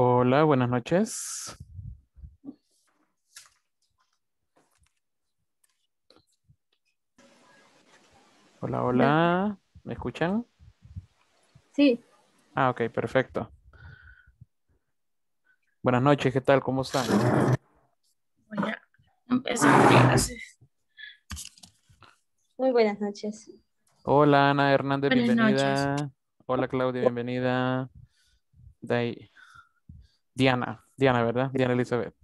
Hola, buenas noches. Hola, hola. ¿Me escuchan? Sí. Ah, ok, perfecto. Buenas noches, ¿qué tal? ¿Cómo están? Muy buenas noches. Hola, Ana Hernández, bienvenida. Hola, Claudia, bienvenida. De ahí. Diana, Diana, ¿verdad? Diana Elizabeth.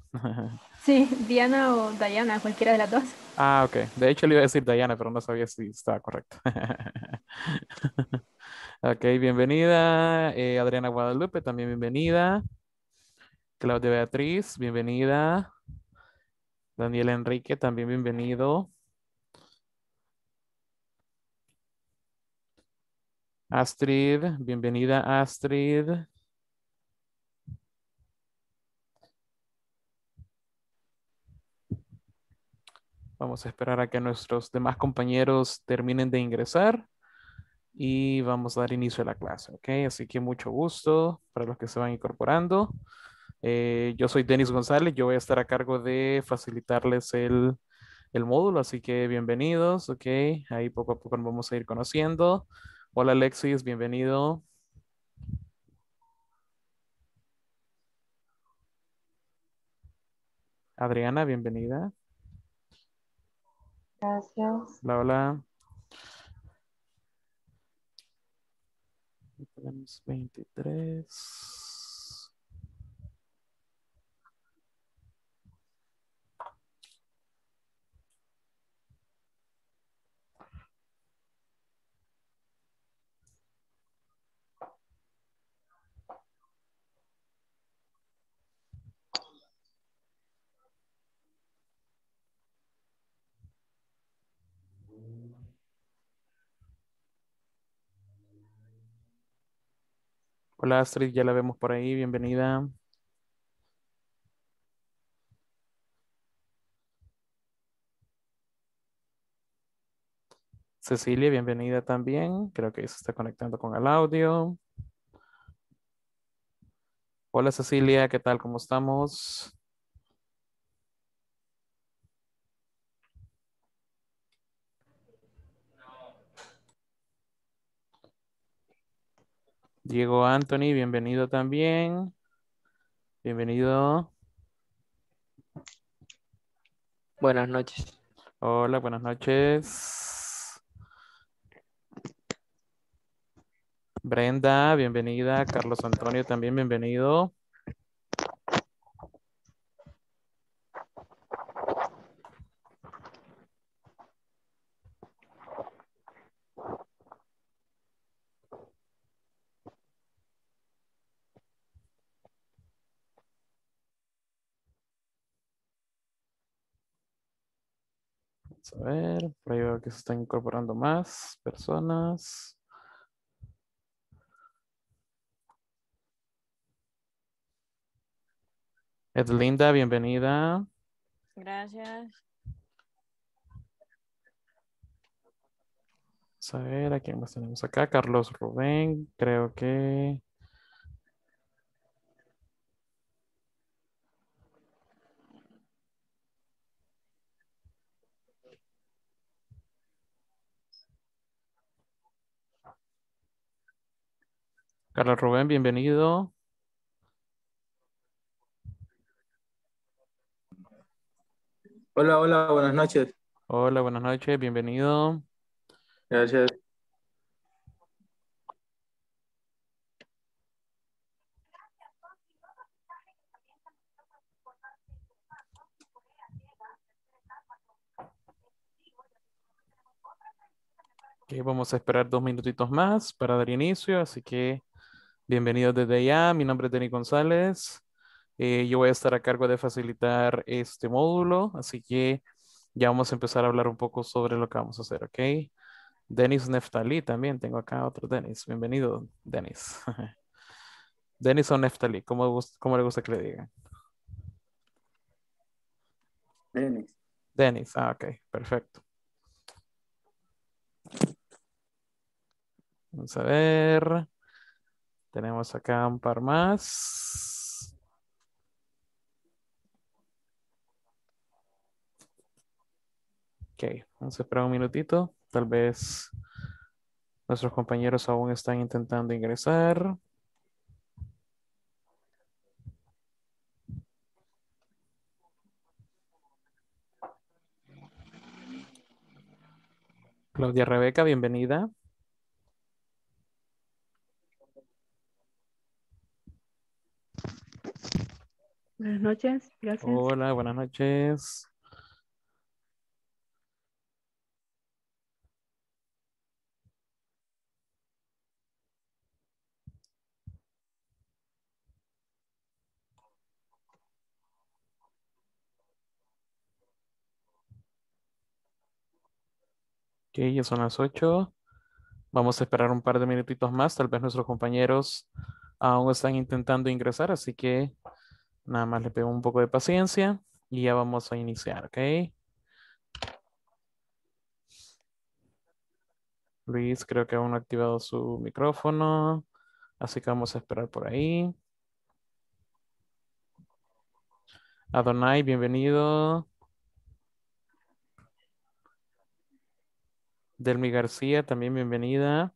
Sí, Diana o Diana, cualquiera de las dos. Ah, ok. De hecho le iba a decir Diana, pero no sabía si estaba correcto. ok, bienvenida. Eh, Adriana Guadalupe, también bienvenida. Claudia Beatriz, bienvenida. Daniel Enrique, también bienvenido. Astrid, bienvenida Astrid. Vamos a esperar a que nuestros demás compañeros terminen de ingresar y vamos a dar inicio a la clase, ¿ok? Así que mucho gusto para los que se van incorporando. Eh, yo soy Denis González, yo voy a estar a cargo de facilitarles el, el módulo, así que bienvenidos, ¿ok? Ahí poco a poco nos vamos a ir conociendo. Hola Alexis, bienvenido. Adriana, bienvenida. Gracias. Hola, hola. Tenemos 23. Hola Astrid, ya la vemos por ahí, bienvenida. Cecilia, bienvenida también. Creo que se está conectando con el audio. Hola Cecilia, ¿qué tal? ¿Cómo estamos? Diego Anthony, bienvenido también. Bienvenido. Buenas noches. Hola, buenas noches. Brenda, bienvenida. Carlos Antonio también, bienvenido. ver, por ahí veo que se están incorporando más personas. Edlinda, bienvenida. Gracias. Vamos a ver a quién más tenemos acá. Carlos Rubén, creo que Carlos Rubén, bienvenido. Hola, hola, buenas noches. Hola, buenas noches, bienvenido. Gracias. vamos a esperar dos minutitos más para dar inicio, así que Bienvenidos desde allá, mi nombre es Denis González. Eh, yo voy a estar a cargo de facilitar este módulo, así que ya vamos a empezar a hablar un poco sobre lo que vamos a hacer, ¿ok? Denis Neftali también, tengo acá otro Denis. Bienvenido, Denis. Denis o Neftali? ¿cómo, ¿cómo, le gusta que le digan? Denis. Denis, ah, ok, perfecto. Vamos a ver. Tenemos acá un par más. Ok, vamos a esperar un minutito. Tal vez nuestros compañeros aún están intentando ingresar. Claudia Rebeca, bienvenida. Buenas noches, gracias. Hola, buenas noches. Ok, ya son las ocho. Vamos a esperar un par de minutitos más. Tal vez nuestros compañeros aún están intentando ingresar, así que Nada más le pego un poco de paciencia y ya vamos a iniciar, ¿ok? Luis creo que aún ha activado su micrófono, así que vamos a esperar por ahí. Adonai, bienvenido. Delmi García, también bienvenida.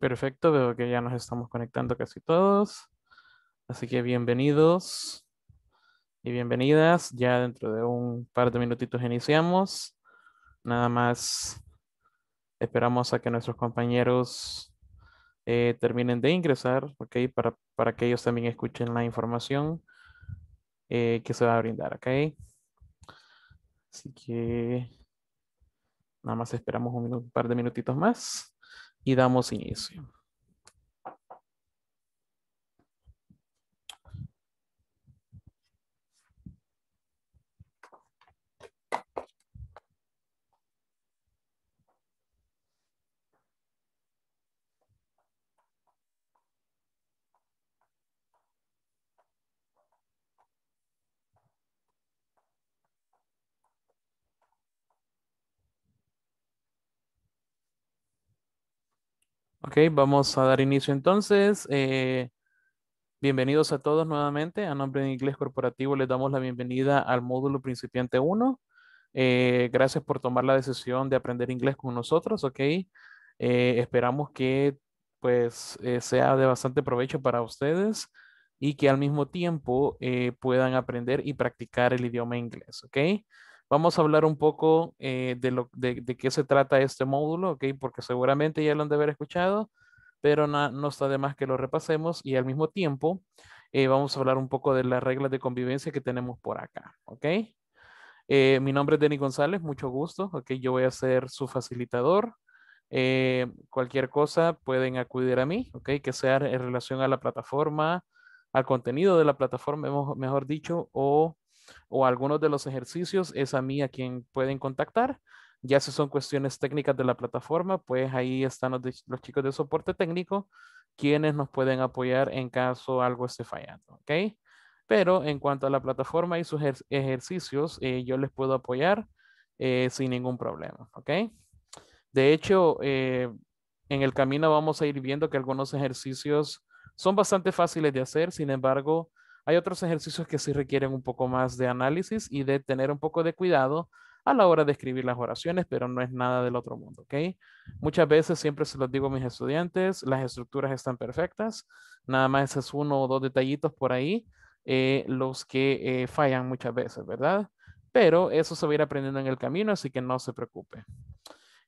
perfecto, veo que ya nos estamos conectando casi todos. Así que bienvenidos y bienvenidas. Ya dentro de un par de minutitos iniciamos. Nada más esperamos a que nuestros compañeros eh, terminen de ingresar, ¿ok? Para, que ellos también escuchen la información eh, que se va a brindar, ¿ok? Así que nada más esperamos un par de minutitos más y damos inicio. Ok, vamos a dar inicio entonces. Eh, bienvenidos a todos nuevamente. A nombre de Inglés Corporativo les damos la bienvenida al módulo principiante 1. Eh, gracias por tomar la decisión de aprender inglés con nosotros, ok. Eh, esperamos que pues sea de bastante provecho para ustedes y que al mismo tiempo puedan aprender y practicar el idioma inglés, ok. Vamos a hablar un poco eh, de, lo, de, qué se trata este módulo, Porque seguramente ya lo han de haber escuchado, pero no, no está de más que lo repasemos y al mismo tiempo eh, vamos a hablar un poco de las reglas de convivencia que tenemos por acá, eh, mi nombre es Denis González, mucho gusto, Yo voy a ser su facilitador. cualquier cosa pueden acudir a mí, Que sea en relación a la plataforma, al contenido de la plataforma, mejor dicho, o o algunos de los ejercicios, es a mí a quien pueden contactar. Ya si son cuestiones técnicas de la plataforma, pues ahí están los, chicos de soporte técnico, quienes nos pueden apoyar en caso algo esté fallando, Pero en cuanto a la plataforma y sus ejercicios, eh, yo les puedo apoyar eh, sin ningún problema, De hecho, eh, en el camino vamos a ir viendo que algunos ejercicios son bastante fáciles de hacer, sin embargo, hay otros ejercicios que sí requieren un poco más de análisis y de tener un poco de cuidado a la hora de escribir las oraciones, pero no es nada del otro mundo, ¿ok? Muchas veces siempre se los digo a mis estudiantes, las estructuras están perfectas, nada más es uno o dos detallitos por ahí, eh, los que eh, fallan muchas veces, ¿verdad? Pero eso se va a ir aprendiendo en el camino, así que no se preocupe.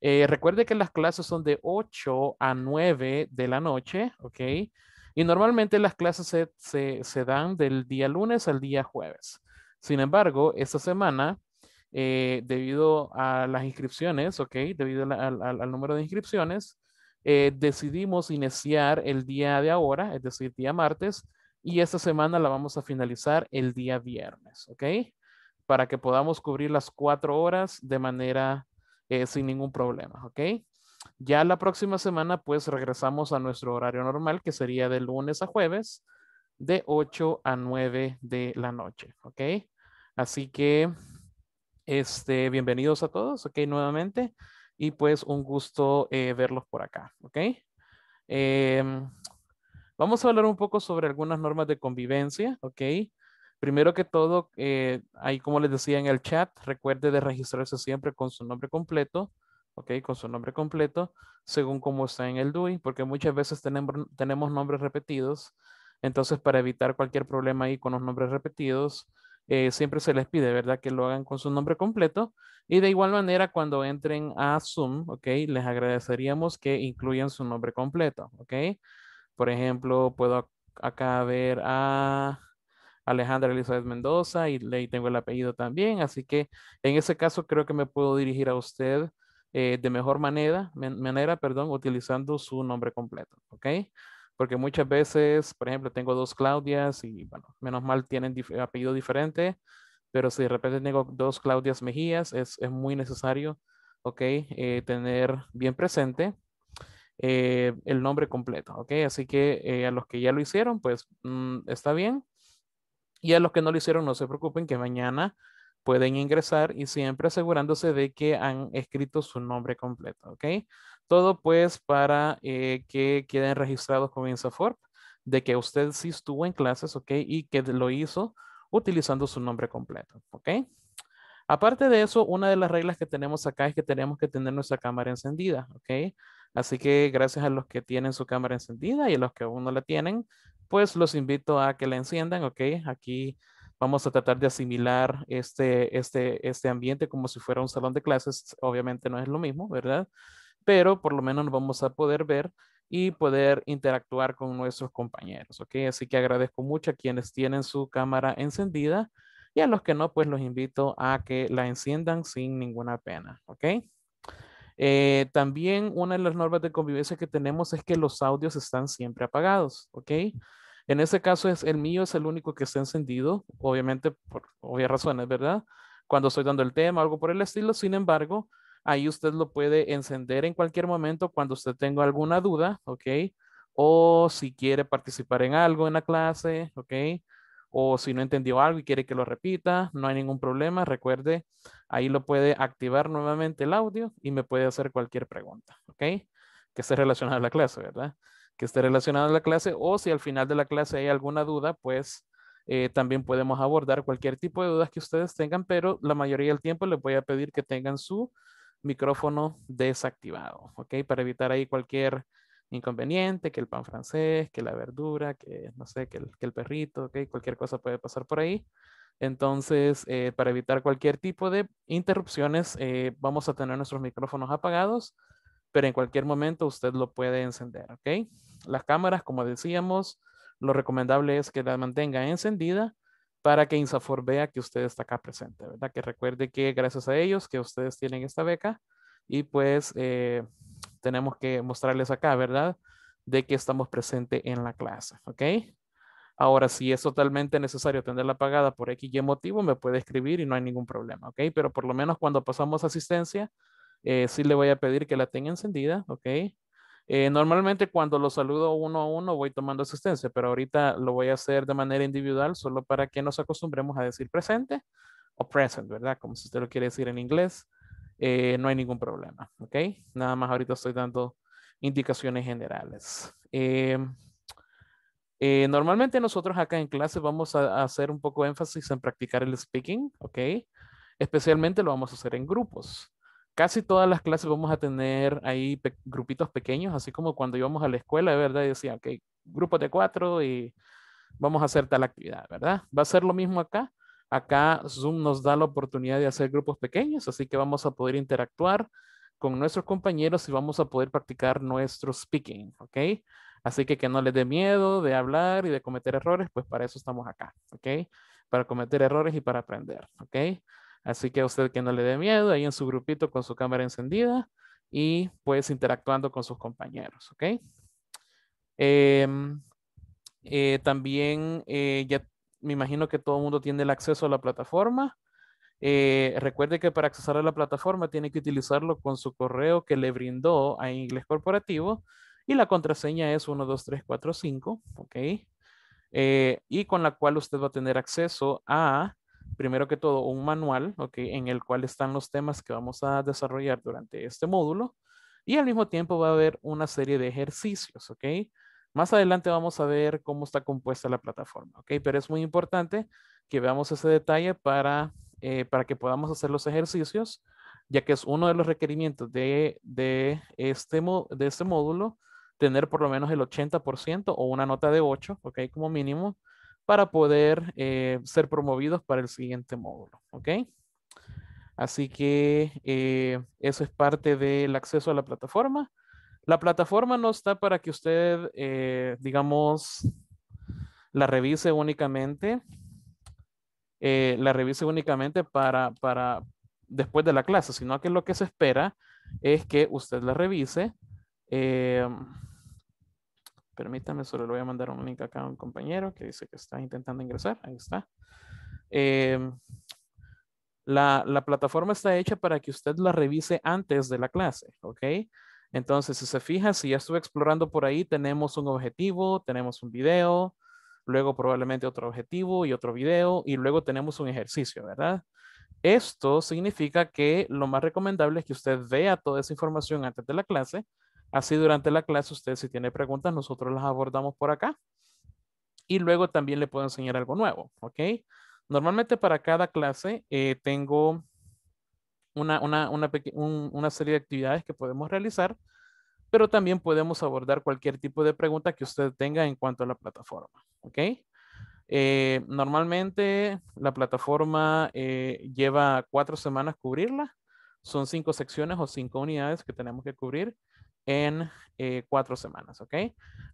Eh, recuerde que las clases son de 8 a 9 de la noche, ¿ok? Y normalmente las clases se, dan del día lunes al día jueves. Sin embargo, esta semana, eh, debido a las inscripciones, ok, debido al, número de inscripciones, eh, decidimos iniciar el día de ahora, es decir, día martes, y esta semana la vamos a finalizar el día viernes, ok, para que podamos cubrir las cuatro horas de manera eh, sin ningún problema, ok. Ya la próxima semana, pues regresamos a nuestro horario normal, que sería de lunes a jueves, de 8 a 9 de la noche, ¿ok? Así que, este, bienvenidos a todos, ¿ok? Nuevamente, y pues un gusto eh, verlos por acá, ¿ok? Em, vamos a hablar un poco sobre algunas normas de convivencia, ¿ok? Primero que todo, eh, ahí como les decía en el chat, recuerde de registrarse siempre con su nombre completo ¿ok? Con su nombre completo, según como está en el DUI, porque muchas veces tenemos, tenemos nombres repetidos. Entonces, para evitar cualquier problema ahí con los nombres repetidos, eh, siempre se les pide, ¿verdad? Que lo hagan con su nombre completo. Y de igual manera, cuando entren a Zoom, ¿ok? Les agradeceríamos que incluyan su nombre completo, ¿ok? Por ejemplo, puedo acá ver a Alejandra Elizabeth Mendoza y le tengo el apellido también. Así que en ese caso creo que me puedo dirigir a usted eh, de mejor manera, manera, perdón, utilizando su nombre completo, ¿ok? Porque muchas veces, por ejemplo, tengo dos Claudias y, bueno, menos mal tienen apellido diferente, pero si de repente tengo dos Claudias Mejías, es, muy necesario, ¿ok? Eh, tener bien presente eh, el nombre completo, ¿ok? Así que a los que ya lo hicieron, pues mm, está bien. Y a los que no lo hicieron, no se preocupen que mañana pueden ingresar y siempre asegurándose de que han escrito su nombre completo, ¿ok? Todo pues para eh, que queden registrados con INSAFORP de que usted sí estuvo en clases, ¿ok? Y que lo hizo utilizando su nombre completo, ¿ok? Aparte de eso, una de las reglas que tenemos acá es que tenemos que tener nuestra cámara encendida, ¿ok? Así que gracias a los que tienen su cámara encendida y a los que aún no la tienen, pues los invito a que la enciendan, ¿ok? Aquí Vamos a tratar de asimilar este, este, este, ambiente como si fuera un salón de clases. Obviamente no es lo mismo, ¿verdad? Pero por lo menos nos vamos a poder ver y poder interactuar con nuestros compañeros, ¿ok? Así que agradezco mucho a quienes tienen su cámara encendida y a los que no, pues los invito a que la enciendan sin ninguna pena, ¿ok? Eh, también una de las normas de convivencia que tenemos es que los audios están siempre apagados, ¿ok? En ese caso, es, el mío es el único que está encendido, obviamente por obvias razones, ¿verdad? Cuando estoy dando el tema, algo por el estilo. Sin embargo, ahí usted lo puede encender en cualquier momento cuando usted tenga alguna duda, ¿ok? O si quiere participar en algo en la clase, ¿ok? O si no entendió algo y quiere que lo repita, no hay ningún problema. Recuerde, ahí lo puede activar nuevamente el audio y me puede hacer cualquier pregunta, ¿ok? Que esté relacionada a la clase, ¿verdad? que esté relacionado a la clase o si al final de la clase hay alguna duda, pues eh, también podemos abordar cualquier tipo de dudas que ustedes tengan, pero la mayoría del tiempo les voy a pedir que tengan su micrófono desactivado, ¿ok? Para evitar ahí cualquier inconveniente, que el pan francés, que la verdura, que no sé, que el, perrito, ¿ok? Cualquier cosa puede pasar por ahí. Entonces, eh, para evitar cualquier tipo de interrupciones, eh, vamos a tener nuestros micrófonos apagados pero en cualquier momento usted lo puede encender, ¿ok? Las cámaras, como decíamos, lo recomendable es que la mantenga encendida para que Insafor vea que usted está acá presente, ¿verdad? Que recuerde que gracias a ellos que ustedes tienen esta beca y pues eh, tenemos que mostrarles acá, ¿verdad? De que estamos presentes en la clase, ¿ok? Ahora, si es totalmente necesario tenerla pagada por X y motivo, me puede escribir y no hay ningún problema, ¿ok? Pero por lo menos cuando pasamos asistencia, eh, sí le voy a pedir que la tenga encendida, ¿ok? Eh, normalmente cuando lo saludo uno a uno voy tomando asistencia, pero ahorita lo voy a hacer de manera individual solo para que nos acostumbremos a decir presente o present, ¿verdad? Como si usted lo quiere decir en inglés, eh, no hay ningún problema, ¿ok? Nada más ahorita estoy dando indicaciones generales. normalmente nosotros acá en clase vamos a, a, hacer un poco énfasis en practicar el speaking, ¿ok? Especialmente lo vamos a hacer en grupos casi todas las clases vamos a tener ahí grupitos pequeños, así como cuando íbamos a la escuela, de ¿verdad? Y decía, ok, grupo de cuatro y vamos a hacer tal actividad, ¿verdad? Va a ser lo mismo acá. Acá Zoom nos da la oportunidad de hacer grupos pequeños, así que vamos a poder interactuar con nuestros compañeros y vamos a poder practicar nuestro speaking, ¿ok? Así que que no les dé miedo de hablar y de cometer errores, pues para eso estamos acá, ¿ok? Para cometer errores y para aprender, ¿ok? Así que a usted que no le dé miedo, ahí en su grupito con su cámara encendida y pues interactuando con sus compañeros, ¿ok? Em, eh, también eh, ya me imagino que todo el mundo tiene el acceso a la plataforma. Eh, recuerde que para accesar a la plataforma tiene que utilizarlo con su correo que le brindó a Inglés Corporativo y la contraseña es 12345, ¿ok? y con la cual usted va a tener acceso a primero que todo, un manual, ¿ok? En el cual están los temas que vamos a desarrollar durante este módulo. Y al mismo tiempo va a haber una serie de ejercicios, ¿ok? Más adelante vamos a ver cómo está compuesta la plataforma, ¿ok? Pero es muy importante que veamos ese detalle para, eh, para que podamos hacer los ejercicios, ya que es uno de los requerimientos de, de, este, de este módulo, tener por lo menos el 80% o una nota de 8, ¿ok? Como mínimo, para poder eh, ser promovidos para el siguiente módulo. ¿Ok? Así que eh, eso es parte del acceso a la plataforma. La plataforma no está para que usted, eh, digamos, la revise únicamente. la revise únicamente para, para después de la clase, sino que lo que se espera es que usted la revise. Permítame, solo le voy a mandar un link acá a un compañero que dice que está intentando ingresar. Ahí está. Em, la, la, plataforma está hecha para que usted la revise antes de la clase, ¿ok? Entonces, si se fija, si ya estuve explorando por ahí, tenemos un objetivo, tenemos un video, luego probablemente otro objetivo y otro video, y luego tenemos un ejercicio, ¿verdad? Esto significa que lo más recomendable es que usted vea toda esa información antes de la clase Así durante la clase usted si tiene preguntas, nosotros las abordamos por acá. Y luego también le puedo enseñar algo nuevo, ¿ok? Normalmente para cada clase eh, tengo una, serie de actividades que podemos realizar, pero también podemos abordar cualquier tipo de pregunta que usted tenga en cuanto a la plataforma, ¿ok? Eh, normalmente la plataforma eh, lleva cuatro semanas cubrirla. Son cinco secciones o cinco unidades que tenemos que cubrir en eh, cuatro semanas, ¿ok?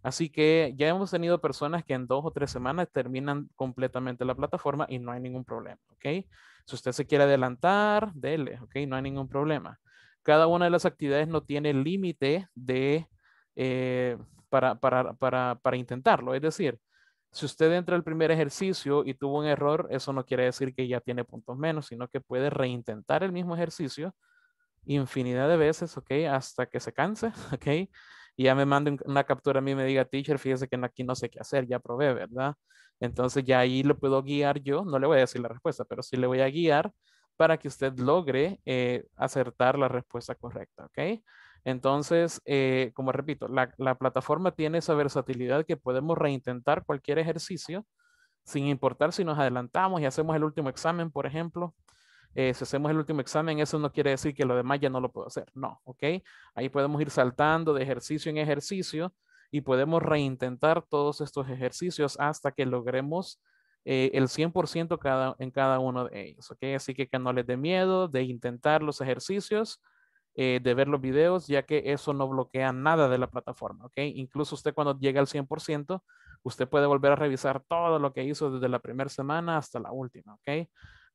Así que ya hemos tenido personas que en dos o tres semanas terminan completamente la plataforma y no hay ningún problema, ¿ok? Si usted se quiere adelantar, dele, ¿ok? No hay ningún problema. Cada una de las actividades no tiene límite de... Eh, para, para, para, para intentarlo, es decir, si usted entra al primer ejercicio y tuvo un error, eso no quiere decir que ya tiene puntos menos, sino que puede reintentar el mismo ejercicio infinidad de veces, ¿ok? Hasta que se canse, ¿ok? Y ya me manden una captura a mí y me diga, teacher, fíjese que aquí no sé qué hacer, ya probé, ¿verdad? Entonces ya ahí lo puedo guiar yo, no le voy a decir la respuesta, pero sí le voy a guiar para que usted logre eh, acertar la respuesta correcta, ¿ok? Entonces, eh, como repito, la, la plataforma tiene esa versatilidad que podemos reintentar cualquier ejercicio, sin importar si nos adelantamos y hacemos el último examen, por ejemplo, eh, si hacemos el último examen, eso no quiere decir que lo demás ya no lo puedo hacer. No, ¿ok? Ahí podemos ir saltando de ejercicio en ejercicio y podemos reintentar todos estos ejercicios hasta que logremos eh, el 100% cada, en cada uno de ellos, ¿ok? Así que que no les dé miedo de intentar los ejercicios, eh, de ver los videos, ya que eso no bloquea nada de la plataforma, ¿ok? Incluso usted cuando llega al 100%, usted puede volver a revisar todo lo que hizo desde la primera semana hasta la última, ¿ok?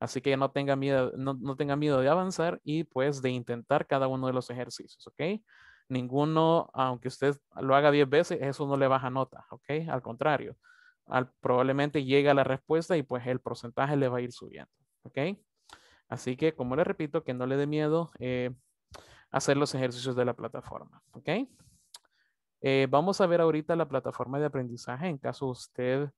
Así que no tenga miedo, no, tenga miedo de avanzar y pues de intentar cada uno de los ejercicios, ¿ok? Ninguno, aunque usted lo haga 10 veces, eso no le baja nota, ¿ok? Al contrario, probablemente llega la respuesta y pues el porcentaje le va a ir subiendo, ¿ok? Así que, como le repito, que no le dé miedo eh, hacer los ejercicios de la plataforma, ¿ok? Eh, vamos a ver ahorita la plataforma de aprendizaje en caso usted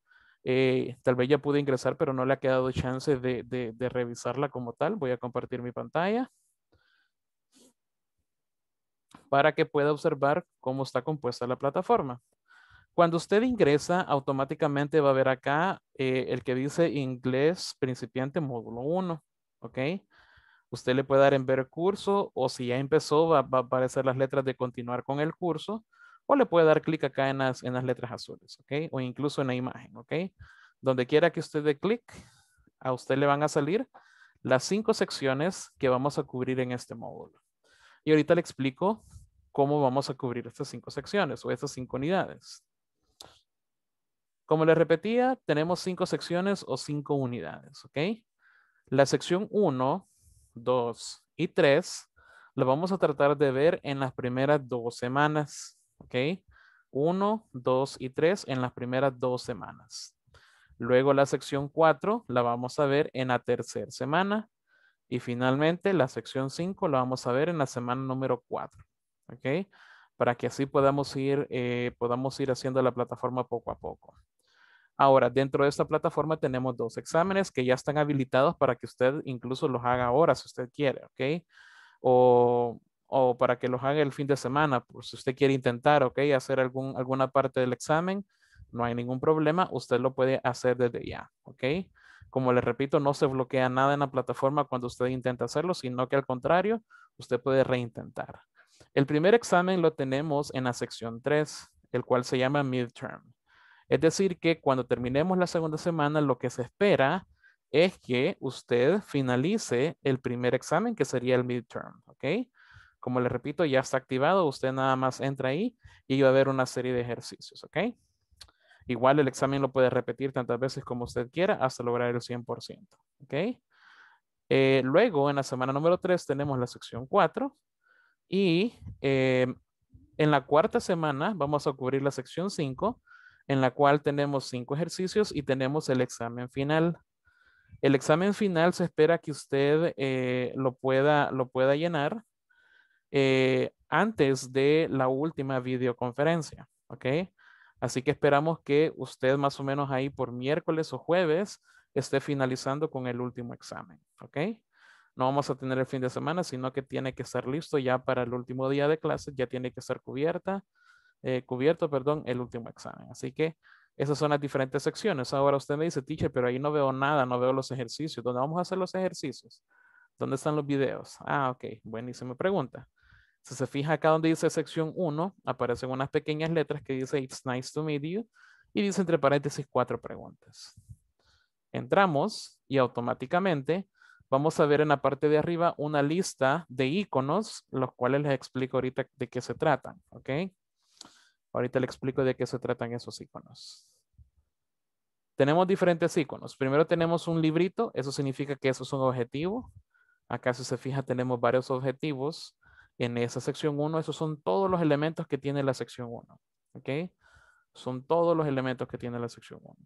eh, tal vez ya pude ingresar, pero no le ha quedado chance de, revisarla como tal. Voy a compartir mi pantalla para que pueda observar cómo está compuesta la plataforma. Cuando usted ingresa, automáticamente va a ver acá eh, el que dice inglés principiante módulo 1, ¿ok? Usted le puede dar en ver curso o si ya empezó, va, a aparecer las letras de continuar con el curso o le puede dar clic acá en las, en las letras azules, ¿ok? O incluso en la imagen, ¿ok? Donde quiera que usted dé clic, a usted le van a salir las cinco secciones que vamos a cubrir en este módulo. Y ahorita le explico cómo vamos a cubrir estas cinco secciones o estas cinco unidades. Como les repetía, tenemos cinco secciones o cinco unidades, ¿ok? La sección 1, 2 y 3 la vamos a tratar de ver en las primeras dos semanas. ¿ok? Uno, dos y tres en las primeras dos semanas. Luego la sección cuatro la vamos a ver en la tercera semana. Y finalmente la sección cinco la vamos a ver en la semana número cuatro. ¿Ok? Para que así podamos ir, eh, podamos ir haciendo la plataforma poco a poco. Ahora, dentro de esta plataforma tenemos dos exámenes que ya están habilitados para que usted incluso los haga ahora si usted quiere, ¿ok? O o para que los haga el fin de semana, pues, si usted quiere intentar, ok, hacer algún, alguna parte del examen, no hay ningún problema, usted lo puede hacer desde ya, ok. Como le repito, no se bloquea nada en la plataforma cuando usted intenta hacerlo, sino que al contrario, usted puede reintentar. El primer examen lo tenemos en la sección 3, el cual se llama midterm. Es decir, que cuando terminemos la segunda semana, lo que se espera es que usted finalice el primer examen, que sería el midterm, ¿ok? Como le repito, ya está activado. Usted nada más entra ahí y va a ver una serie de ejercicios, ¿ok? Igual el examen lo puede repetir tantas veces como usted quiera hasta lograr el 100%, ¿ok? Eh, luego, en la semana número 3 tenemos la sección 4 y eh, en la cuarta semana vamos a cubrir la sección 5, en la cual tenemos cinco ejercicios y tenemos el examen final. El examen final se espera que usted eh, lo, pueda, lo pueda llenar eh, antes de la última videoconferencia, ¿ok? Así que esperamos que usted más o menos ahí por miércoles o jueves esté finalizando con el último examen, ¿ok? No vamos a tener el fin de semana, sino que tiene que estar listo ya para el último día de clase, ya tiene que estar cubierta, eh, cubierto, perdón, el último examen. Así que esas son las diferentes secciones. Ahora usted me dice, teacher, pero ahí no veo nada, no veo los ejercicios. ¿Dónde vamos a hacer los ejercicios? ¿Dónde están los videos? Ah, ok, buenísima pregunta. Si se fija acá donde dice sección 1, aparecen unas pequeñas letras que dice It's nice to meet you y dice entre paréntesis cuatro preguntas. Entramos y automáticamente vamos a ver en la parte de arriba una lista de iconos, los cuales les explico ahorita de qué se tratan, ¿ok? Ahorita les explico de qué se tratan esos iconos. Tenemos diferentes iconos. Primero tenemos un librito, eso significa que eso es un objetivo. Acá si se fija tenemos varios objetivos en esa sección 1, esos son todos los elementos que tiene la sección 1. ¿Ok? Son todos los elementos que tiene la sección 1.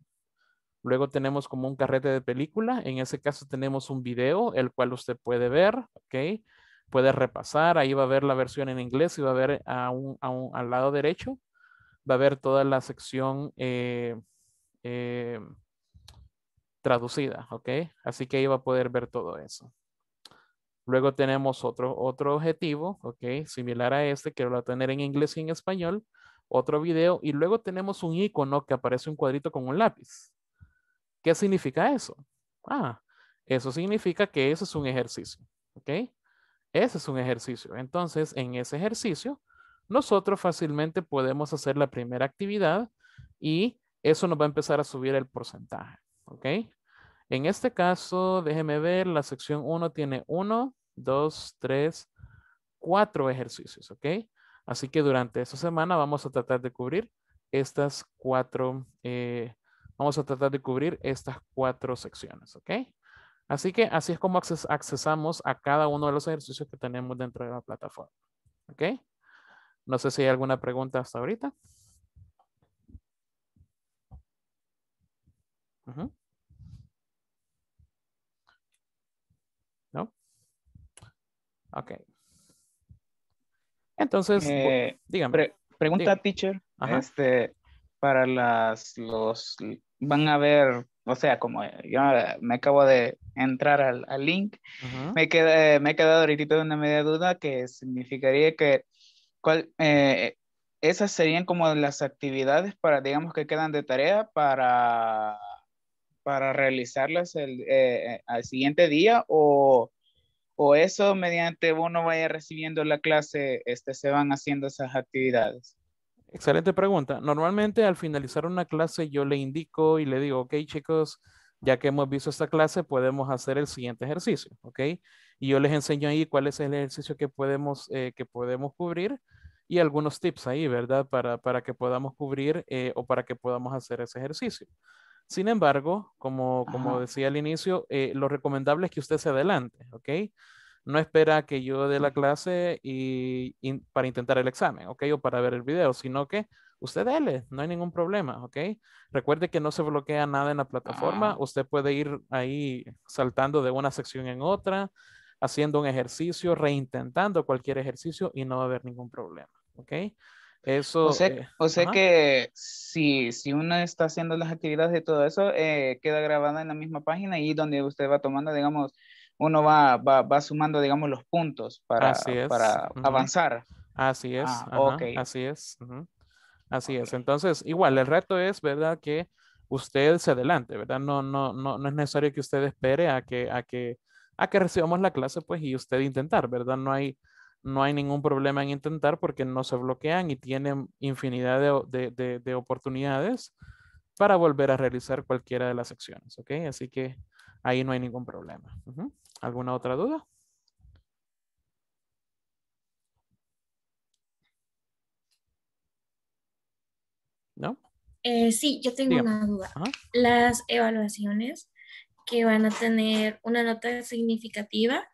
Luego tenemos como un carrete de película. En ese caso tenemos un video, el cual usted puede ver, ¿ok? Puede repasar. Ahí va a ver la versión en inglés y va a ver a un, al lado derecho. Va a ver toda la sección eh, eh, traducida, ¿ok? Así que ahí va a poder ver todo eso. Luego tenemos otro, otro objetivo, ok, similar a este, que lo va a tener en inglés y en español. Otro video y luego tenemos un icono que aparece un cuadrito con un lápiz. ¿Qué significa eso? Ah, eso significa que ese es un ejercicio, ok. Ese es un ejercicio. Entonces, en ese ejercicio, nosotros fácilmente podemos hacer la primera actividad y eso nos va a empezar a subir el porcentaje, ¿ok? En este caso, déjeme ver, la sección 1 tiene 1, dos, tres, cuatro ejercicios, ¿ok? Así que durante esta semana vamos a tratar de cubrir estas cuatro, eh, vamos a tratar de cubrir estas cuatro secciones, ¿ok? Así que así es como accesamos a cada uno de los ejercicios que tenemos dentro de la plataforma, ¿ok? No sé si hay alguna pregunta hasta ahorita. Ok. Entonces, eh, dígame. pregunta, teacher. Este, para las, los, van a ver, o sea, como eh, yo me acabo de entrar al, link, me, eh, me he quedado ahorita una media duda que significaría que, cuál, esas serían como las actividades para, digamos, que quedan de tarea para, para realizarlas el, al siguiente día o o eso mediante uno vaya recibiendo la clase, este, se van haciendo esas actividades? Excelente pregunta. Normalmente al finalizar una clase yo le indico y le digo, ok chicos, ya que hemos visto esta clase podemos hacer el siguiente ejercicio, ok? Y yo les enseño ahí cuál es el ejercicio que podemos, eh, que podemos cubrir y algunos tips ahí, ¿verdad? Para, para que podamos cubrir eh, o para que podamos hacer ese ejercicio. Sin embargo, como, decía al inicio, eh, lo recomendable es que usted se adelante, ¿ok? No espera que yo dé la clase y, para intentar el examen, ¿ok? O para ver el video, sino que usted dele, no hay ningún problema, ¿ok? Recuerde que no se bloquea nada en la plataforma, ah. usted puede ir ahí saltando de una sección en otra, haciendo un ejercicio, reintentando cualquier ejercicio y no va a haber ningún problema, ¿ok? Eso, o sea, eh, o que si, si uno está haciendo las actividades de todo eso, eh, queda grabada en la misma página y donde usted va tomando, digamos, uno va, va, va sumando, digamos, los puntos para, para avanzar. Así es, ah, así es. Así es. Entonces, igual, el reto es, ¿verdad? Que usted se adelante, ¿verdad? No, no, no, no es necesario que usted espere a que, a que, a que recibamos la clase, pues, y usted intentar, ¿verdad? No hay, no hay ningún problema en intentar porque no se bloquean y tienen infinidad de, oportunidades para volver a realizar cualquiera de las acciones, ¿ok? Así que ahí no hay ningún problema. ¿Alguna otra duda? ¿No? Eh, sí, yo tengo una duda. Las evaluaciones que van a tener una nota significativa,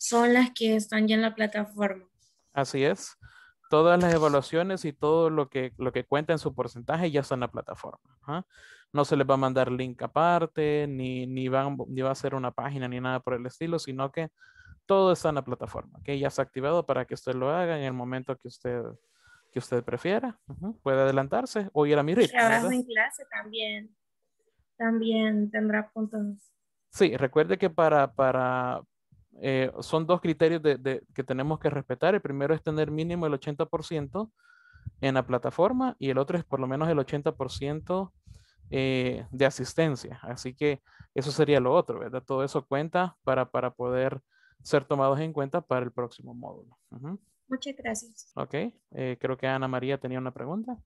son las que están ya en la plataforma. Así es. Todas las evaluaciones y todo lo que, lo que cuenta en su porcentaje ya está en la plataforma. No se les va a mandar link aparte, ni, ni, ni va a ser una página ni nada por el estilo, sino que todo está en la plataforma, que ya está activado para que usted lo haga en el momento que usted, que usted prefiera. Puede adelantarse o ir a mi ritmo. en clase también. También tendrá puntos. Sí, recuerde que para, para, eh, son dos criterios de, que tenemos que respetar. El primero es tener mínimo el 80% en la plataforma y el otro es por lo menos el 80% eh, de asistencia. Así que eso sería lo otro, ¿verdad? Todo eso cuenta para, para poder ser tomados en cuenta para el próximo módulo. Muchas gracias. Ok, eh, creo que Ana María tenía una pregunta.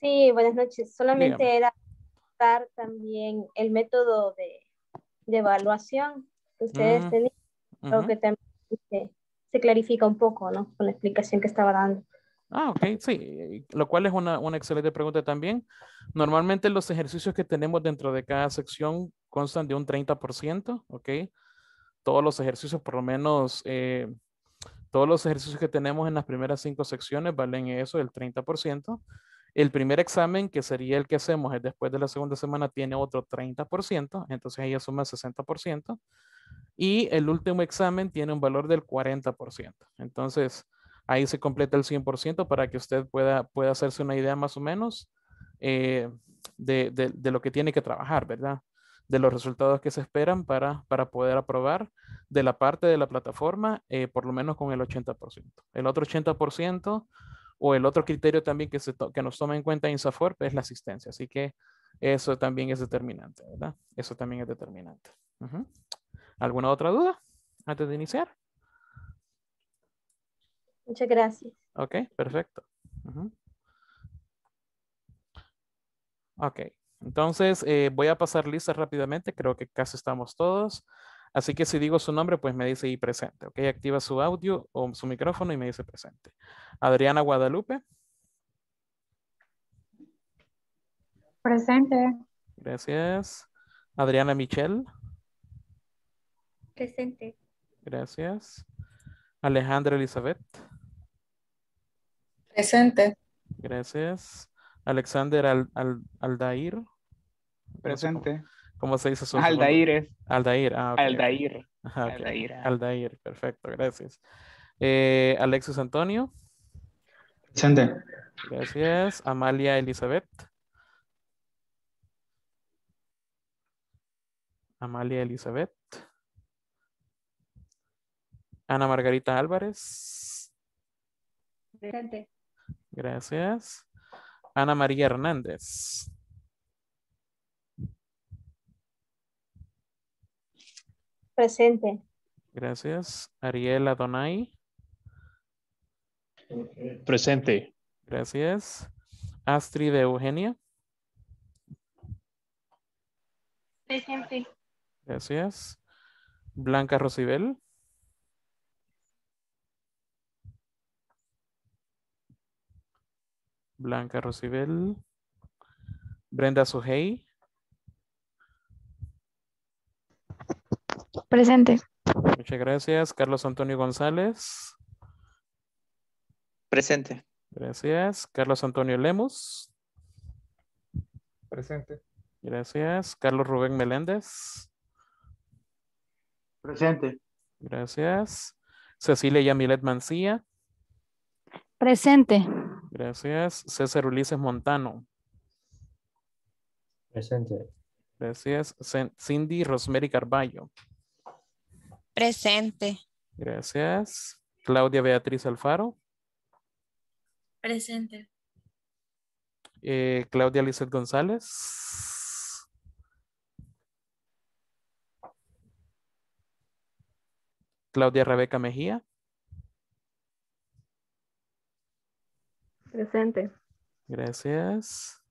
Sí, buenas noches. Solamente era era también el método de de evaluación que ustedes mm, tenían, que también se, clarifica un poco, ¿no? Con la explicación que estaba dando. Ah, ok, sí, lo cual es una, excelente pregunta también. Normalmente los ejercicios que tenemos dentro de cada sección constan de un 30%, ¿ok? Todos los ejercicios, por lo menos, eh, todos los ejercicios que tenemos en las primeras cinco secciones valen eso, el 30%. El primer examen, que sería el que hacemos después de la segunda semana, tiene otro 30%, entonces ahí suma 60%. Y el último examen tiene un valor del 40%. Entonces, ahí se completa el 100% para que usted pueda, pueda hacerse una idea más o menos eh, de, lo que tiene que trabajar, ¿verdad? De los resultados que se esperan para, para poder aprobar de la parte de la plataforma, eh, por lo menos con el 80%. El otro 80% o el otro criterio también que, se que nos toma en cuenta Insaforp es la asistencia. Así que eso también es determinante, ¿verdad? Eso también es determinante. ¿Alguna otra duda antes de iniciar? Muchas gracias. Ok, perfecto. Ok, entonces eh, voy a pasar lista rápidamente. Creo que casi estamos todos. Así que si digo su nombre, pues me dice y presente. Ok, activa su audio o su micrófono y me dice presente. Adriana Guadalupe. Presente. Gracias. Adriana Michel. Presente. Gracias. Alejandra Elizabeth. Presente. Gracias. Alexander Aldair. Presente. ¿Cómo se dice su Aldair Aldair, ah, Aldair. Aldair. Ah. Aldair, perfecto, gracias. Eh, Alexis Antonio. Presente. Gracias. Amalia Elizabeth. Amalia Elizabeth. Ana Margarita Álvarez. Presente. Gracias. Ana María Hernández. Presente. Gracias. Ariel Adonai. Presente. Gracias. Astrid Eugenia. Presente. Gracias. Blanca Rosibel. Blanca Rosibel. Brenda Sujei. Presente. Muchas gracias. Carlos Antonio González. Presente. Gracias. Carlos Antonio Lemos. Presente. Gracias. Carlos Rubén Meléndez. Presente. Gracias. Cecilia Yamilet Mancía. Presente. Gracias. César Ulises Montano. Presente. Gracias. Cindy Rosemary Carballo. Presente. Gracias. Claudia Beatriz Alfaro. Presente. Eh, Claudia Lizeth González. Claudia Rebeca Mejía. Presente. Gracias.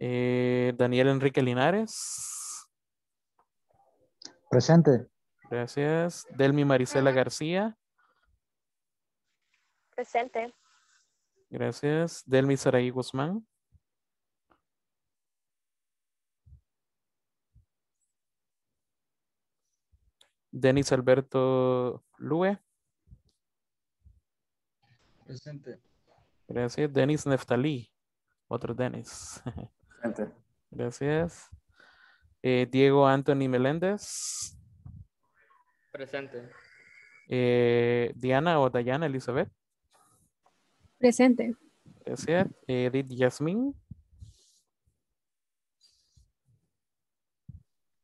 Eh, Daniel Enrique Linares. Presente. Gracias. Delmi Marisela García. Presente. Gracias. Delmi Saraí Guzmán. Denis Alberto Lue. Presente. Gracias. Denis Neftalí. Otro Denis. Presente. Gracias. Eh, Diego Anthony Meléndez. Presente. Eh, Diana o Dayana Elizabeth. Presente. Gracias. Edith Yasmin.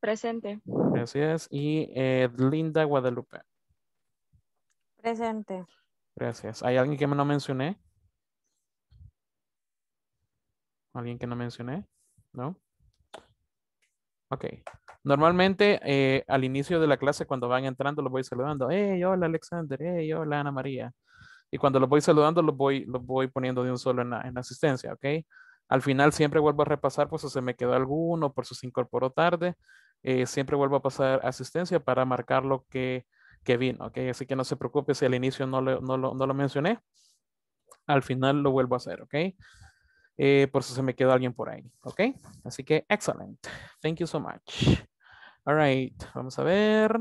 Presente. Gracias. Y eh, Linda Guadalupe. Presente. Gracias. ¿Hay alguien que no mencioné? ¿Alguien que no mencioné? ¿No? Ok. Normalmente eh, al inicio de la clase cuando van entrando los voy saludando. Hey, hola Alexander. Hey, hola Ana María. Y cuando los voy saludando los voy, los voy poniendo de un solo en la, en asistencia, ¿ok? Al final siempre vuelvo a repasar por pues, si se me quedó alguno, por si se incorporó tarde. Eh, siempre vuelvo a pasar asistencia para marcar lo que, que vino, ¿ok? Así que no se preocupe si al inicio no, no, lo, no lo mencioné. Al final lo vuelvo a hacer, ¿ok? Eh, por si se me quedó alguien por ahí, ¿ok? Así que, excelente, Thank you so much. All right, vamos a ver.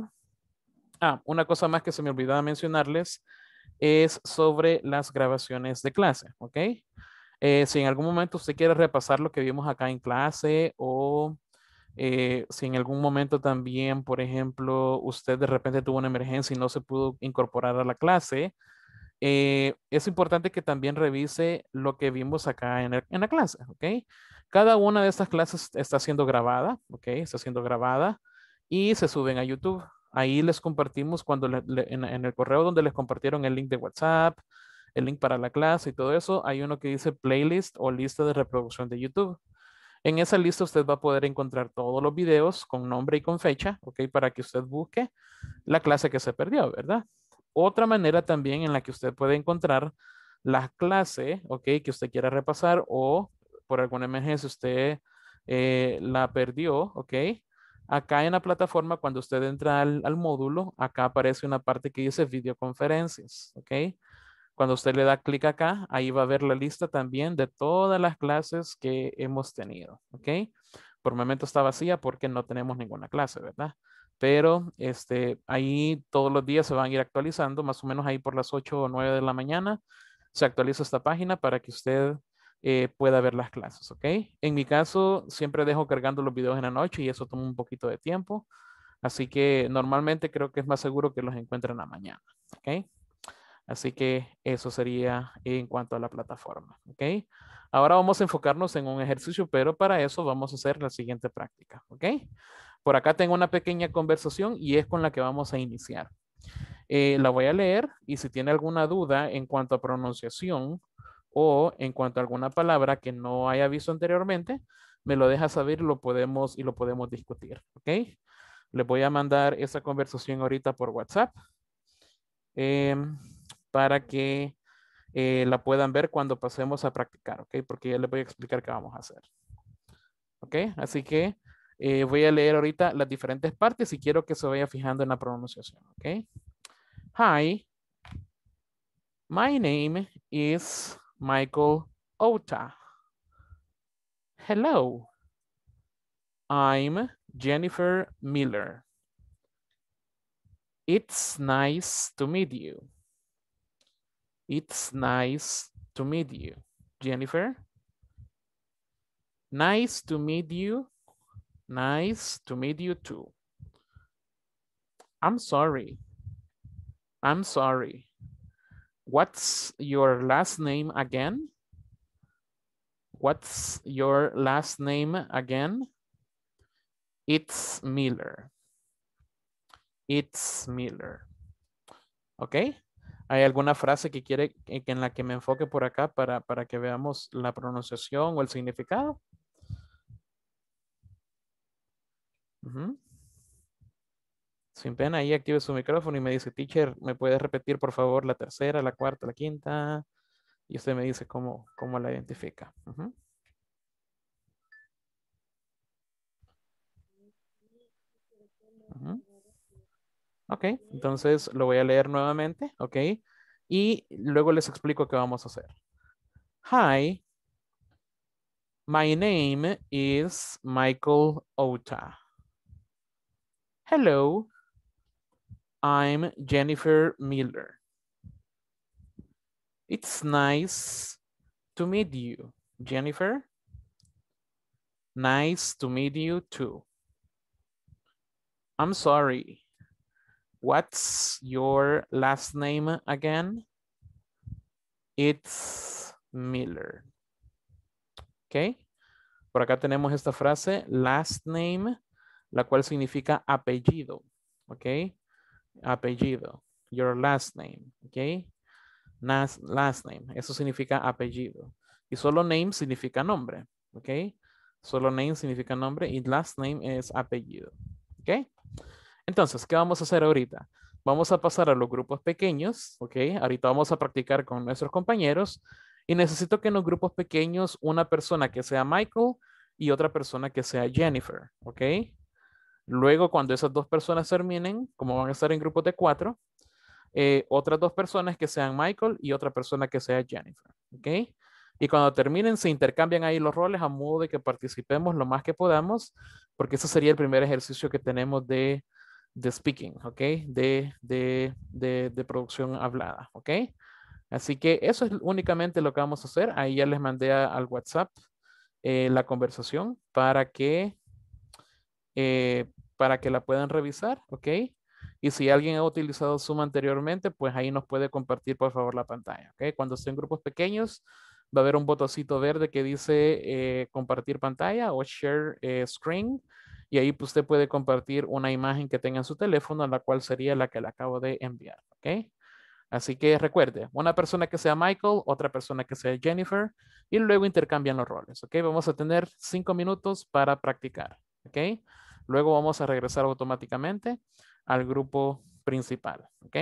Ah, una cosa más que se me olvidaba mencionarles es sobre las grabaciones de clase, ¿ok? Eh, si en algún momento usted quiere repasar lo que vimos acá en clase o eh, si en algún momento también, por ejemplo, usted de repente tuvo una emergencia y no se pudo incorporar a la clase, eh, es importante que también revise lo que vimos acá en, la clase, ¿ok? Cada una de estas clases está siendo grabada, ¿ok? Está siendo grabada y se suben a YouTube. Ahí les compartimos cuando en, en, el correo donde les compartieron el link de WhatsApp, el link para la clase y todo eso, hay uno que dice playlist o lista de reproducción de YouTube. En esa lista usted va a poder encontrar todos los videos con nombre y con fecha, ¿ok? Para que usted busque la clase que se perdió, ¿verdad? Otra manera también en la que usted puede encontrar la clase, ¿ok? Que usted quiera repasar o por alguna emergencia usted eh, la perdió, ¿ok? Acá en la plataforma, cuando usted entra al, al, módulo, acá aparece una parte que dice videoconferencias, ¿ok? Cuando usted le da clic acá, ahí va a ver la lista también de todas las clases que hemos tenido, ¿ok? Por el momento está vacía porque no tenemos ninguna clase, ¿verdad? pero este, ahí todos los días se van a ir actualizando, más o menos ahí por las 8 o 9 de la mañana se actualiza esta página para que usted eh, pueda ver las clases, ¿ok? En mi caso, siempre dejo cargando los videos en la noche y eso toma un poquito de tiempo, así que normalmente creo que es más seguro que los encuentren en la mañana, ¿ok? Así que eso sería en cuanto a la plataforma, ¿ok? Ahora vamos a enfocarnos en un ejercicio, pero para eso vamos a hacer la siguiente práctica, ¿ok? Por acá tengo una pequeña conversación y es con la que vamos a iniciar. Eh, la voy a leer y si tiene alguna duda en cuanto a pronunciación o en cuanto a alguna palabra que no haya visto anteriormente, me lo deja saber, lo podemos y lo podemos discutir, ¿ok? Les voy a mandar esa conversación ahorita por WhatsApp em, para que eh, la puedan ver cuando pasemos a practicar, ¿ok? Porque ya les voy a explicar qué vamos a hacer. ¿Ok? Así que eh, voy a leer ahorita las diferentes partes y quiero que se vaya fijando en la pronunciación, ¿ok? Hi, my name is Michael Ota. Hello, I'm Jennifer Miller. It's nice to meet you. It's nice to meet you. Jennifer? Nice to meet you Nice to meet you too. I'm sorry. I'm sorry. What's your last name again? What's your last name again? It's Miller. It's Miller. ¿Ok? ¿Hay alguna frase que quiere en la que me enfoque por acá para, para que veamos la pronunciación o el significado? Sin pena, ahí active su micrófono y me dice, teacher, ¿me puedes repetir por favor la tercera, la cuarta, la quinta? Y usted me dice cómo, cómo la identifica. Ok, entonces lo voy a leer nuevamente, ok. Y luego les explico qué vamos a hacer. Hi, my name is Michael Ota. Hello, I'm Jennifer Miller. It's nice to meet you, Jennifer. Nice to meet you too. I'm sorry. What's your last name again? It's Miller. Okay. Por acá tenemos esta frase, last name la cual significa apellido, ¿ok? Apellido, your last name, ¿ok? last name, eso significa apellido. Y solo name significa nombre, ¿ok? Solo name significa nombre y last name es apellido, ¿ok? Entonces, ¿qué vamos a hacer ahorita? Vamos a pasar a los grupos pequeños, ¿ok? Ahorita vamos a practicar con nuestros compañeros y necesito que en los grupos pequeños una persona que sea Michael y otra persona que sea Jennifer, ¿ok? Luego, cuando esas dos personas terminen, como van a estar en grupos de cuatro, eh, otras dos personas que sean Michael y otra persona que sea Jennifer. ¿Ok? Y cuando terminen, se intercambian ahí los roles a modo de que participemos lo más que podamos, porque ese sería el primer ejercicio que tenemos de, de speaking, ¿ok? De, de, de, producción hablada, ¿ok? Así que eso es únicamente lo que vamos a hacer. Ahí ya les mandé al WhatsApp eh, la conversación para que eh, para que la puedan revisar, ¿ok? Y si alguien ha utilizado Zoom anteriormente, pues ahí nos puede compartir por favor la pantalla, ¿ok? Cuando estén grupos pequeños, va a haber un botoncito verde que dice eh, compartir pantalla o share eh, screen. Y ahí pues, usted puede compartir una imagen que tenga en su teléfono, la cual sería la que le acabo de enviar, ¿ok? Así que recuerde, una persona que sea Michael, otra persona que sea Jennifer, y luego intercambian los roles, ¿ok? Vamos a tener cinco minutos para practicar, ¿ok? Luego vamos a regresar automáticamente al grupo principal, ¿ok?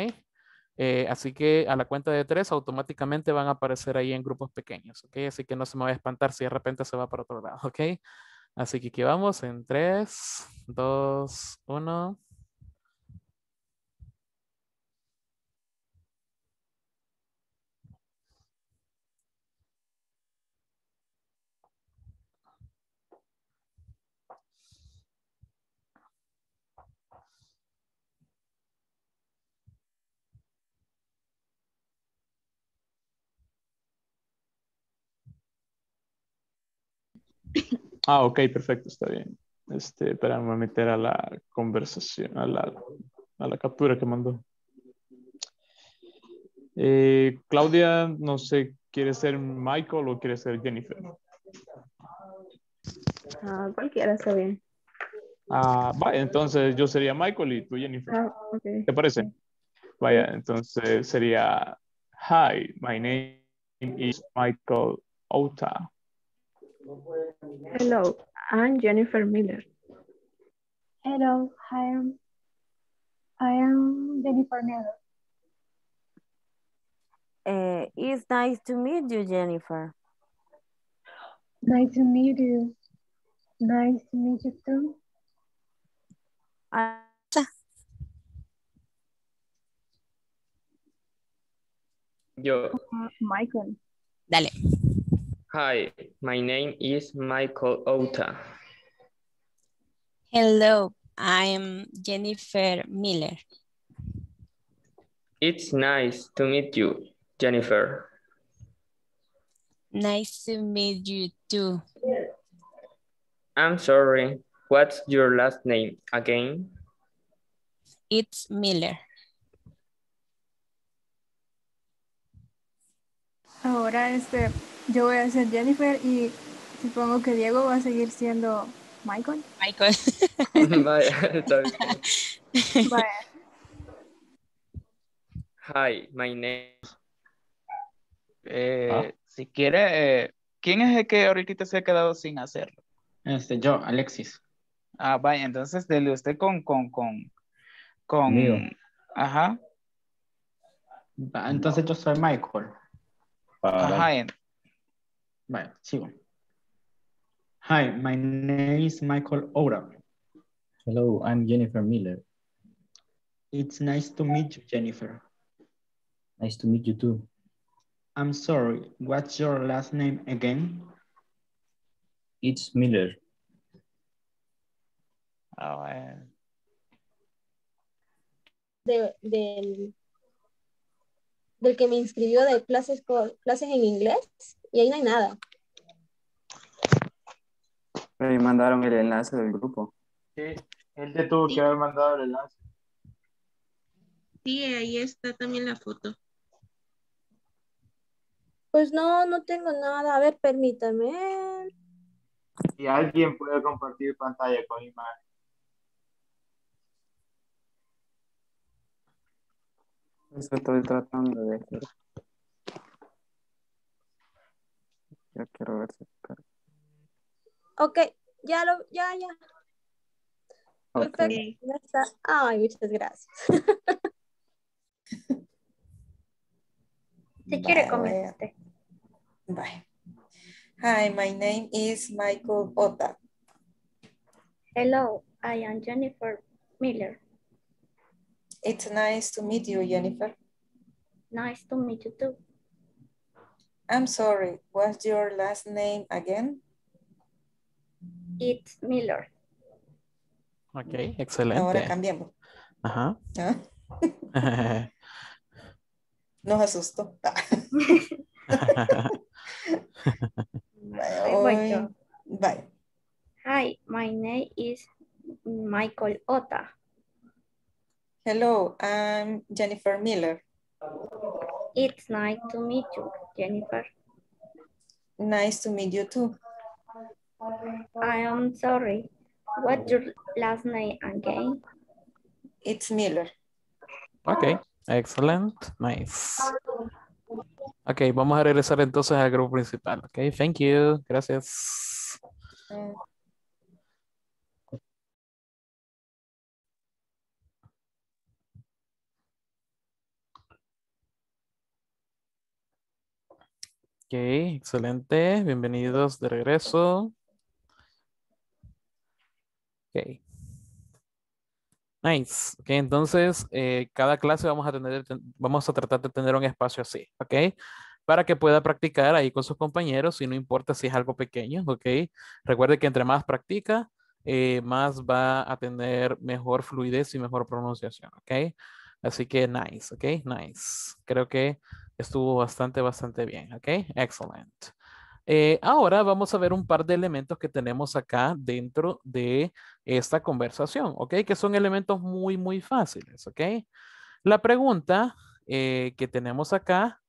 Eh, así que a la cuenta de tres automáticamente van a aparecer ahí en grupos pequeños, ¿ok? Así que no se me va a espantar si de repente se va para otro lado, ¿ok? Así que aquí vamos en tres, dos, uno... Ah, ok, perfecto, está bien. Este, para meter a la conversación, a la, captura que mandó. Eh, Claudia, no sé, ¿quiere ser Michael o quiere ser Jennifer? Ah, cualquiera está bien. Ah, vaya, entonces yo sería Michael y tú Jennifer. Ah, ¿Te parece? Vaya, entonces sería, hi, my name is Michael Ota. Hello, I'm Jennifer Miller. Hello, I am, I am Jennifer Miller. Uh, it's nice to meet you, Jennifer. Nice to meet you. Nice to meet you too. I ah, Yo. Michael. Dale. Hi, my name is Michael Ota. Hello, I'm Jennifer Miller. It's nice to meet you, Jennifer. Nice to meet you too. I'm sorry, what's your last name again? It's Miller. Ahora este. Yo voy a ser Jennifer y supongo que Diego va a seguir siendo Michael. Michael. Vaya, está Hi, my name. Ah. Eh, si quiere, eh, ¿quién es el que ahorita se ha quedado sin hacerlo? Este, yo, Alexis. Ah, vaya, entonces dele usted con, con, con, con. Ajá. Entonces yo soy Michael. Ajá, sigo. Hi, my name is Michael Ora. Hello, I'm Jennifer Miller. It's nice to meet you, Jennifer. Nice to meet you too. I'm sorry, what's your last name again? It's Miller. Oh, yeah. De, del, del que me inscribió de clases, clases en inglés. y ahí no hay nada. me mandaron el enlace del grupo. Sí, él te tuvo que haber mandado el enlace. Sí, ahí está también la foto. Pues no, no tengo nada. A ver, permítame. Si alguien puede compartir pantalla con imagen. Eso estoy tratando de hacer. Ya quiero ver si carga. Ok, ya lo, ya, ya. Okay. Perfecto. Ya está. Ay, muchas gracias. Si quiere comentarte. Bye. Hi, my name is Michael Ota. Hello, I am Jennifer Miller. It's nice to meet you, Jennifer. Nice to meet you too. I'm sorry, what's your last name again? It's Miller. Ok, excelente. Ahora cambiamos. Ajá. ¿Ah? Nos asustó. Bye. Bye. Hi, my name is Michael Ota. Hello, I'm Jennifer Miller. It's nice to meet you. Jennifer. Nice to meet you too. I am sorry. What's your last name again? It's Miller. Okay, excellent, nice. Ok, vamos a regresar entonces al grupo principal. Ok, thank you, gracias. excelente. Bienvenidos de regreso. Okay, Nice. Ok, entonces eh, cada clase vamos a, tener, vamos a tratar de tener un espacio así, ok, para que pueda practicar ahí con sus compañeros y no importa si es algo pequeño, ok. Recuerde que entre más practica, eh, más va a tener mejor fluidez y mejor pronunciación, ok. Así que nice, ok, nice. Creo que Estuvo bastante, bastante bien, ¿ok? Excellent. Eh, ahora vamos a ver un par de elementos que tenemos acá dentro de esta conversación, ¿ok? Que son elementos muy, muy fáciles, ¿ok? La pregunta eh, que tenemos acá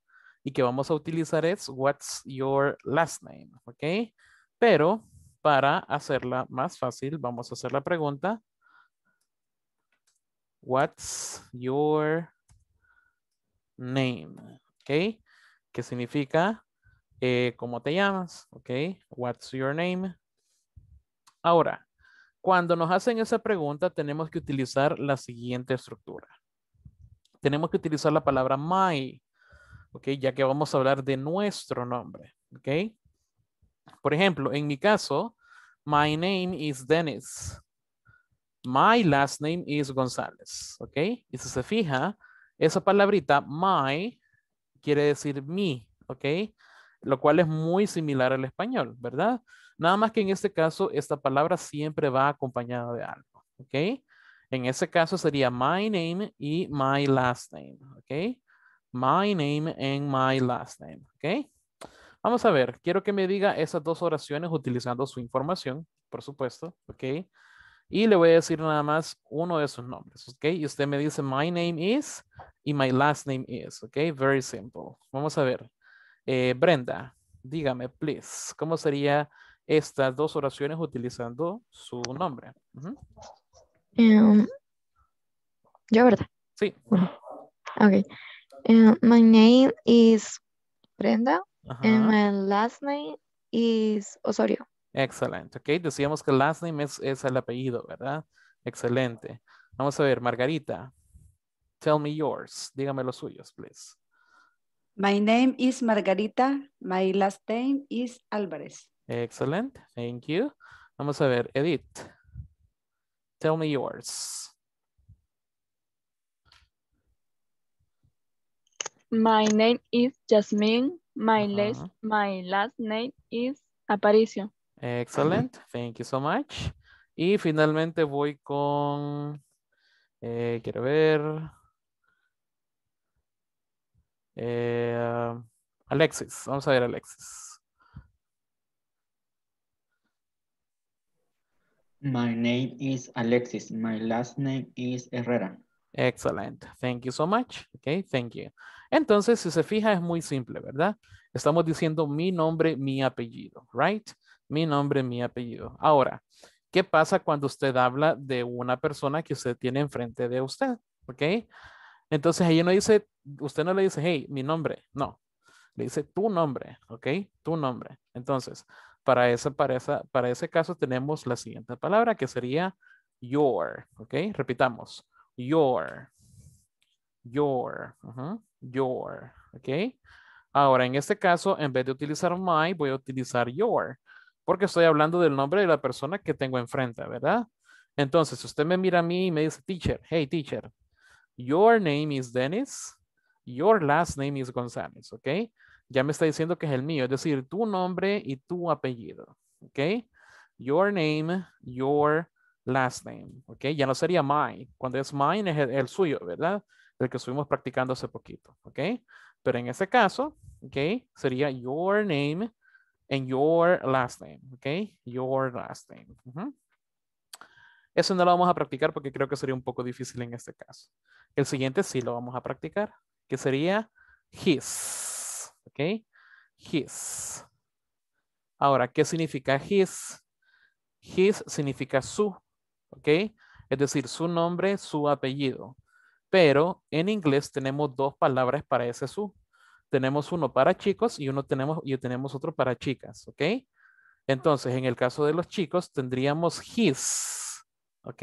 y que vamos a utilizar es What's your last name? ¿Ok? Pero para hacerla más fácil, vamos a hacer la pregunta What's your name? ¿ok? Que significa eh, cómo te llamas, ¿ok? What's your name? Ahora, cuando nos hacen esa pregunta, tenemos que utilizar la siguiente estructura. Tenemos que utilizar la palabra my, ¿ok? Ya que vamos a hablar de nuestro nombre, ¿ok? Por ejemplo, en mi caso, my name is Dennis. My last name is González, ¿ok? Y si se fija, esa palabrita my quiere decir mi, ¿ok? Lo cual es muy similar al español, ¿verdad? Nada más que en este caso, esta palabra siempre va acompañada de algo, ¿ok? En ese caso sería my name y my last name, ¿ok? My name and my last name, ¿ok? Vamos a ver, quiero que me diga esas dos oraciones utilizando su información, por supuesto, ¿ok? Y le voy a decir nada más uno de sus nombres, ¿ok? Y usted me dice, my name is y my last name is, ¿ok? Very simple. Vamos a ver. Eh, Brenda, dígame, please, ¿cómo sería estas dos oraciones utilizando su nombre? Em, yo, ¿verdad? Sí. Ok. Em, my name is Brenda and my last name is Osorio. Excelente, ok. Decíamos que last name es, el apellido, ¿verdad? Excelente. Vamos a ver, Margarita. Tell me yours. Dígame los suyos, please. My name is Margarita. My last name is Álvarez. Excelente, Thank you. Vamos a ver, Edith. Tell me yours. My name is Jasmine. my last name is Aparicio. Excelente. thank you so much. Y finalmente voy con, eh, quiero ver, eh, Alexis, vamos a ver Alexis. My name is Alexis, my last name is Herrera. Excellent. Thank you so much. Okay, thank you. Entonces, si se fija, es muy simple, ¿verdad? Estamos diciendo mi nombre, mi apellido, right? mi nombre, mi apellido. Ahora, ¿qué pasa cuando usted habla de una persona que usted tiene enfrente de usted? ¿Ok? Entonces ella no dice, usted no le dice, hey, mi nombre, no. Le dice tu nombre, ¿ok? Tu nombre. Entonces, para, esa, para, para ese caso tenemos la siguiente palabra que sería your, ¿ok? Repitamos, your, your, your, ¿ok? Ahora, en este caso, en vez de utilizar my, voy a utilizar your porque estoy hablando del nombre de la persona que tengo enfrente, ¿verdad? Entonces, usted me mira a mí y me dice, teacher, hey, teacher, your name is Dennis, your last name is González, ¿ok? Ya me está diciendo que es el mío, es decir, tu nombre y tu apellido, ¿ok? Your name, your last name, ¿ok? Ya no sería my, Cuando es mine es el, suyo, ¿verdad? El que estuvimos practicando hace poquito, ¿ok? Pero en ese caso, ¿ok? Sería your name, and your last name, ¿ok? Your last name. Eso no lo vamos a practicar porque creo que sería un poco difícil en este caso. El siguiente sí lo vamos a practicar, que sería his, ¿ok? His. Ahora, ¿qué significa his? His significa su, ¿ok? Es decir, su nombre, su apellido. Pero en inglés tenemos dos palabras para ese su tenemos uno para chicos y uno tenemos, y tenemos otro para chicas, ¿ok? Entonces, en el caso de los chicos, tendríamos his, ¿ok?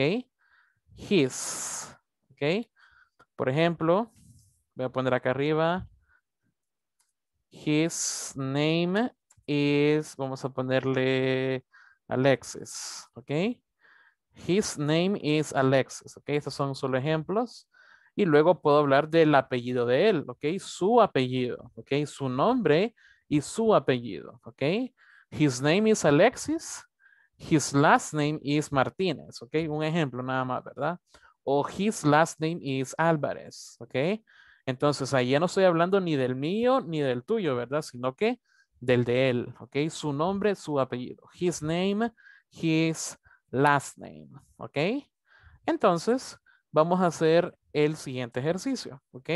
His, ¿ok? Por ejemplo, voy a poner acá arriba, his name is, vamos a ponerle Alexis, ¿ok? His name is Alexis, ¿ok? Estos son solo ejemplos y luego puedo hablar del apellido de él, ¿ok? Su apellido, ¿ok? Su nombre y su apellido, ¿ok? His name is Alexis, his last name is Martínez, ¿ok? Un ejemplo nada más, ¿verdad? O his last name is Álvarez, ¿ok? Entonces ahí ya no estoy hablando ni del mío ni del tuyo, ¿verdad? Sino que del de él, ¿ok? Su nombre, su apellido. His name, his last name, ¿ok? Entonces vamos a hacer el siguiente ejercicio, ¿ok?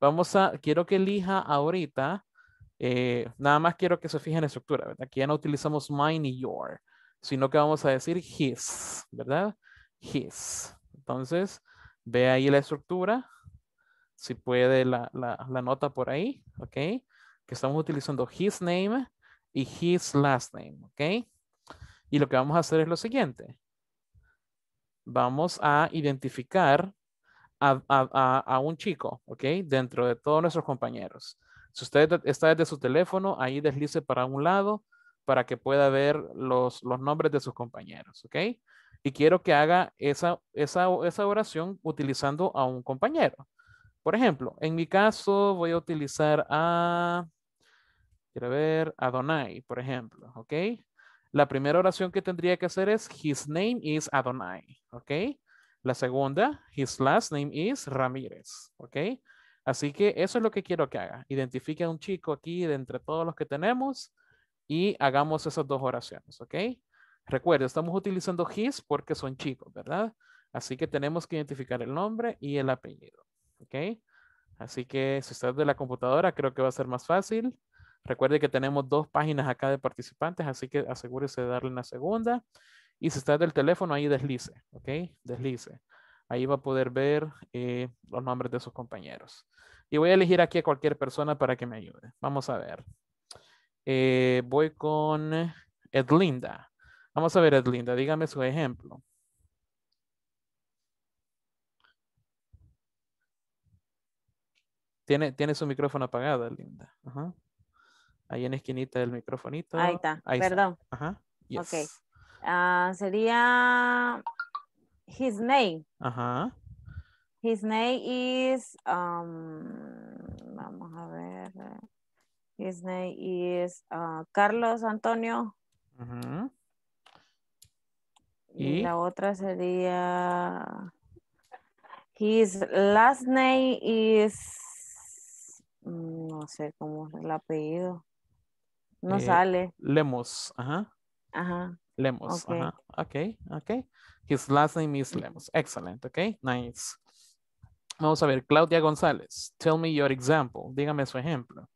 Vamos a, quiero que elija ahorita, eh, nada más quiero que se fije en la estructura, Aquí ya no utilizamos mine y your, sino que vamos a decir his, ¿verdad? His. Entonces, ve ahí la estructura, si puede la nota por ahí, ¿ok? Que estamos utilizando his name y his last name, ¿ok? Y lo que vamos a hacer es lo siguiente. Vamos a identificar a, un chico, ¿ok? Dentro de todos nuestros compañeros. Si usted está desde su teléfono, ahí deslice para un lado para que pueda ver los, nombres de sus compañeros, ¿ok? Y quiero que haga esa, esa oración utilizando a un compañero. Por ejemplo, en mi caso voy a utilizar a, quiero ver, Adonai, por ejemplo, ¿ok? La primera oración que tendría que hacer es, his name is Adonai, ¿ok? La segunda, his last name is Ramírez, ¿ok? Así que eso es lo que quiero que haga. Identifique a un chico aquí de entre todos los que tenemos y hagamos esas dos oraciones, ¿ok? Recuerda, estamos utilizando his porque son chicos, ¿verdad? Así que tenemos que identificar el nombre y el apellido, ¿ok? Así que si estás de la computadora, creo que va a ser más fácil. Recuerde que tenemos dos páginas acá de participantes, así que asegúrese de darle una la segunda. Y si está del teléfono, ahí deslice, ¿ok? Deslice. Ahí va a poder ver eh, los nombres de sus compañeros. Y voy a elegir aquí a cualquier persona para que me ayude. Vamos a ver. Eh, voy con Edlinda. Vamos a ver, Edlinda, dígame su ejemplo. Tiene, tiene su micrófono apagado, Edlinda. Ahí en la esquinita del microfonito. Ahí está, perdón. Ajá. Ah, sería his name. Ajá. His name is, um, vamos a ver, his name is ah, Carlos Antonio. ¿Y? la otra sería, his last name is, no sé cómo es el apellido, no eh, sale. Lemos, ajá. Ajá. Lemos. Okay. okay, His last name is Lemos. Excellent, okay, nice. Vamos a ver, Claudia González, tell me your example. Dígame su ejemplo.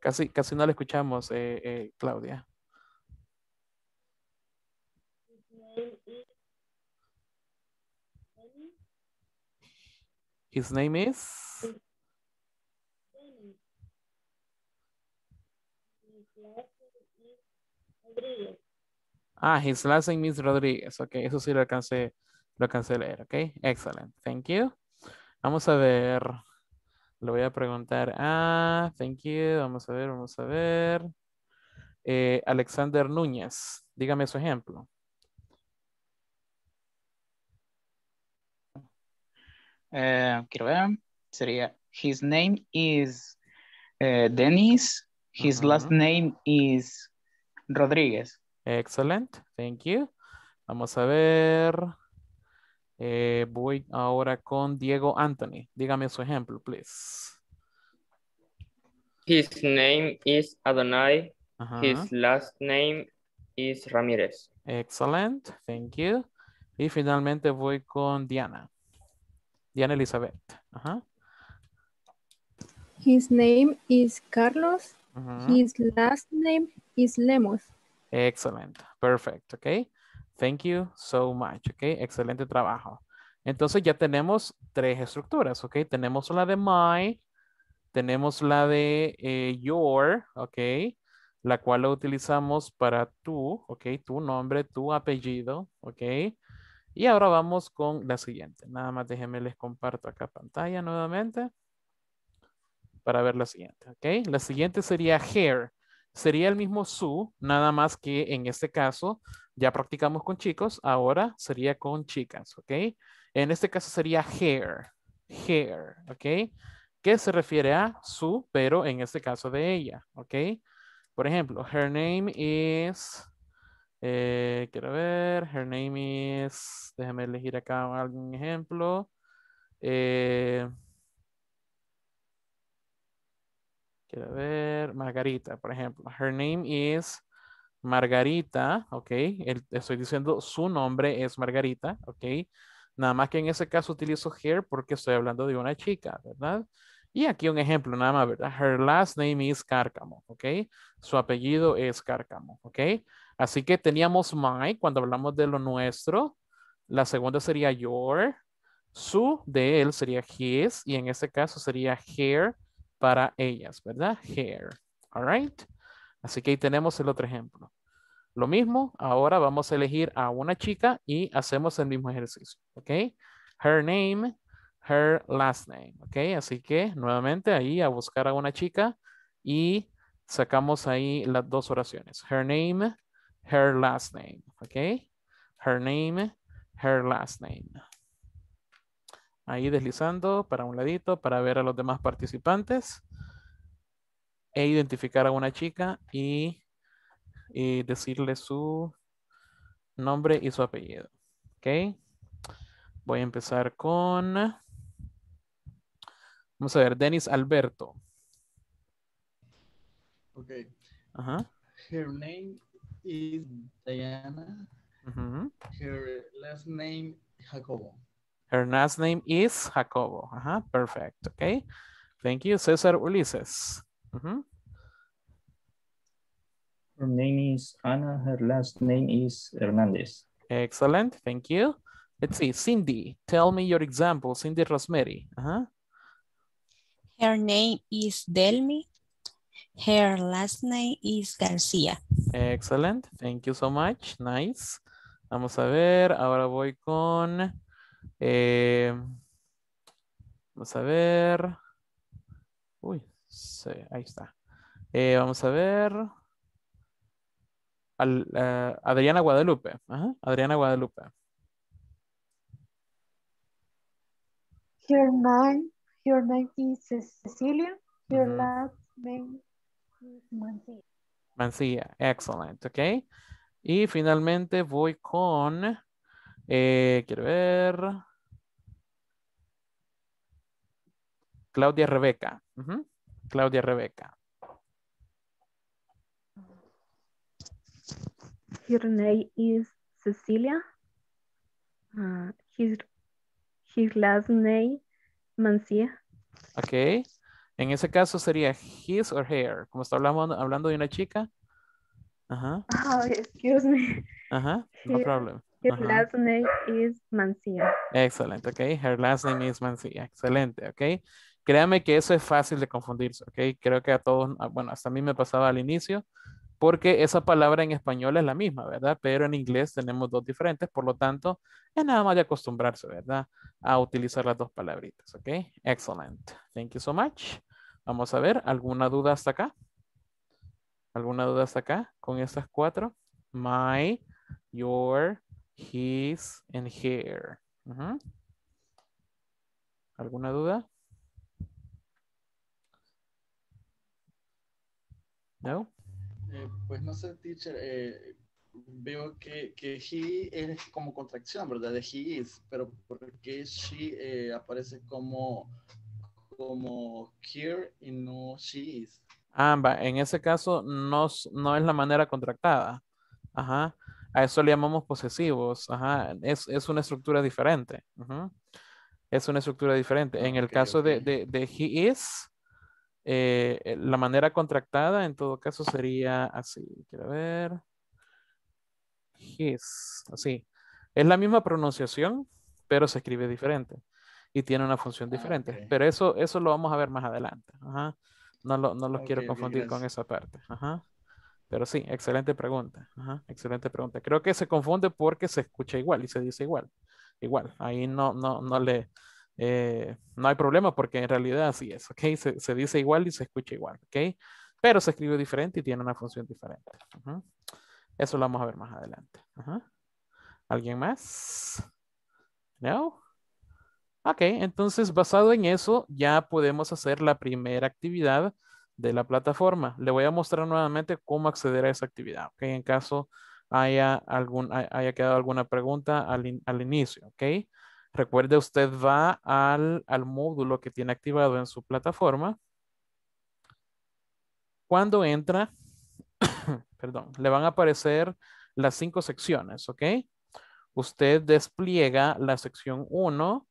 Casi, casi no la escuchamos, eh, eh, Claudia. His name is? Ah, his last name is Rodríguez. Ok, eso sí lo alcancé, lo alcancé a leer. Ok, excelente, Thank you. Vamos a ver. lo voy a preguntar a... Ah, thank you. Vamos a ver, vamos a ver. Eh, Alexander Núñez. Dígame su ejemplo. Eh, quiero ver. Sería, his name is Denis, eh, Dennis. His last name is Rodríguez. Excellent. Thank you. Vamos a ver. Eh, voy ahora con Diego Anthony. Dígame su ejemplo, please. His name is Adonai. His last name is Ramírez. Excellent. Thank you. Y finalmente voy con Diana. Diana Elizabeth. Ajá. His name is Carlos. His last name is Lemos. Excelente. Perfect. Ok. Thank you so much. Ok. Excelente trabajo. Entonces ya tenemos tres estructuras. Ok. Tenemos la de my. Tenemos la de eh, your. Ok la cual la utilizamos para tú. ok, tu nombre, tu apellido, ok, y ahora vamos con la siguiente. Nada más déjenme les comparto acá pantalla nuevamente para ver la siguiente. ¿ok? La siguiente sería hair. Sería el mismo su, nada más que en este caso ya practicamos con chicos, ahora sería con chicas. ¿ok? En este caso sería hair. Hair. ¿ok? Que se refiere a su, pero en este caso de ella. ¿ok? Por ejemplo, her name is eh, quiero ver, her name is, déjame elegir acá algún ejemplo. Eh, quiero ver, Margarita, por ejemplo. Her name is Margarita, ok. estoy diciendo su nombre es Margarita, ok. Nada más que en ese caso utilizo her porque estoy hablando de una chica, ¿verdad? Y aquí un ejemplo nada más, ¿verdad? Her last name is Cárcamo, ¿ok? Su apellido es Cárcamo, ¿ok? Así que teníamos my cuando hablamos de lo nuestro. La segunda sería your. Su de él sería his. Y en este caso sería her para ellas, ¿verdad? Her. All right. Así que ahí tenemos el otro ejemplo. Lo mismo, ahora vamos a elegir a una chica y hacemos el mismo ejercicio, ¿ok? Her name, her last name, ¿ok? Así que nuevamente ahí a buscar a una chica y sacamos ahí las dos oraciones. Her name, her last name, ¿ok? Her name, her last name. Ahí deslizando para un ladito para ver a los demás participantes e identificar a una chica y, y decirle su nombre y su apellido, ¿ok? Voy a empezar con, vamos a ver, Denis Alberto. Ok. Her name is Diana. Mm -hmm. Her last name, Jacobo. Her last name is Jacobo. Uh -huh. Perfect. Okay. Thank you, Cesar Ulises. Mm -hmm. Her name is Ana. Her last name is Hernandez. Excellent. Thank you. Let's see. Cindy, tell me your example. Cindy Rosemary. Uh -huh. Her name is Delmi. Her last name is García. Excellent. Thank you so much. Nice. Vamos a ver. Ahora voy con... Eh, vamos a ver. Uy, sí, ahí está. Eh, vamos a ver. Al, eh, Adriana Guadalupe. Adriana Guadalupe. Her name, her name is Cecilia. Her last name Mancilla. excelente, excellent, ok. Y finalmente voy con, eh, quiero ver, Claudia Rebeca. Claudia Rebeca. Her name is Cecilia. Uh, ah, his, his last name, Okay. En ese caso sería his or her, como está hablando, hablando de una chica. Ajá. Oh, excuse me. Ajá, no problem. His last name is Mancilla. Excelente, ok. Her last name is Mancilla. Excelente, ok. Créame que eso es fácil de confundirse, ok. Creo que a todos, ah, bueno, hasta a mí me pasaba al inicio porque esa palabra en español es la misma, ¿verdad? Pero en inglés tenemos dos diferentes, por lo tanto, es nada más de acostumbrarse, ¿verdad? A utilizar las dos palabritas, ¿ok? Excellent. Thank you so much. Vamos a ver, ¿alguna duda hasta acá? ¿Alguna duda hasta acá con estas cuatro? My, your, his, and her. ¿Alguna duda? No. Eh, pues no sé, teacher, eh, veo que, que, he es como contracción, ¿verdad? De he is, pero ¿por qué she eh, aparece como, como here y no she is? Ah, en ese caso no, no es la manera contractada. Ajá. A eso le llamamos posesivos. Ajá. Es, una estructura diferente. Es una estructura diferente. En el caso De, de, de he is, eh, eh, la manera contractada en todo caso sería así. Quiero ver. His, así. Es la misma pronunciación, pero se escribe diferente y tiene una función ah, diferente. Pero eso, eso lo vamos a ver más adelante. No, no los quiero confundir con esa parte. Pero sí, excelente pregunta. excelente pregunta. Creo que se confunde porque se escucha igual y se dice igual. Igual. Ahí no, no, no le, eh, no hay problema porque en realidad así es, ¿ok? Se, dice igual y se escucha igual, ¿ok? Pero se escribe diferente y tiene una función diferente. Eso lo vamos a ver más adelante. ¿Alguien más? ¿No? Ok, entonces basado en eso ya podemos hacer la primera actividad de la plataforma. Le voy a mostrar nuevamente cómo acceder a esa actividad, ¿ok? En caso haya, algún, haya quedado alguna pregunta al, al inicio, ¿ok? Recuerde, usted va al, módulo que tiene activado en su plataforma. Cuando entra, perdón, le van a aparecer las cinco secciones, ¿ok? Usted despliega la sección 1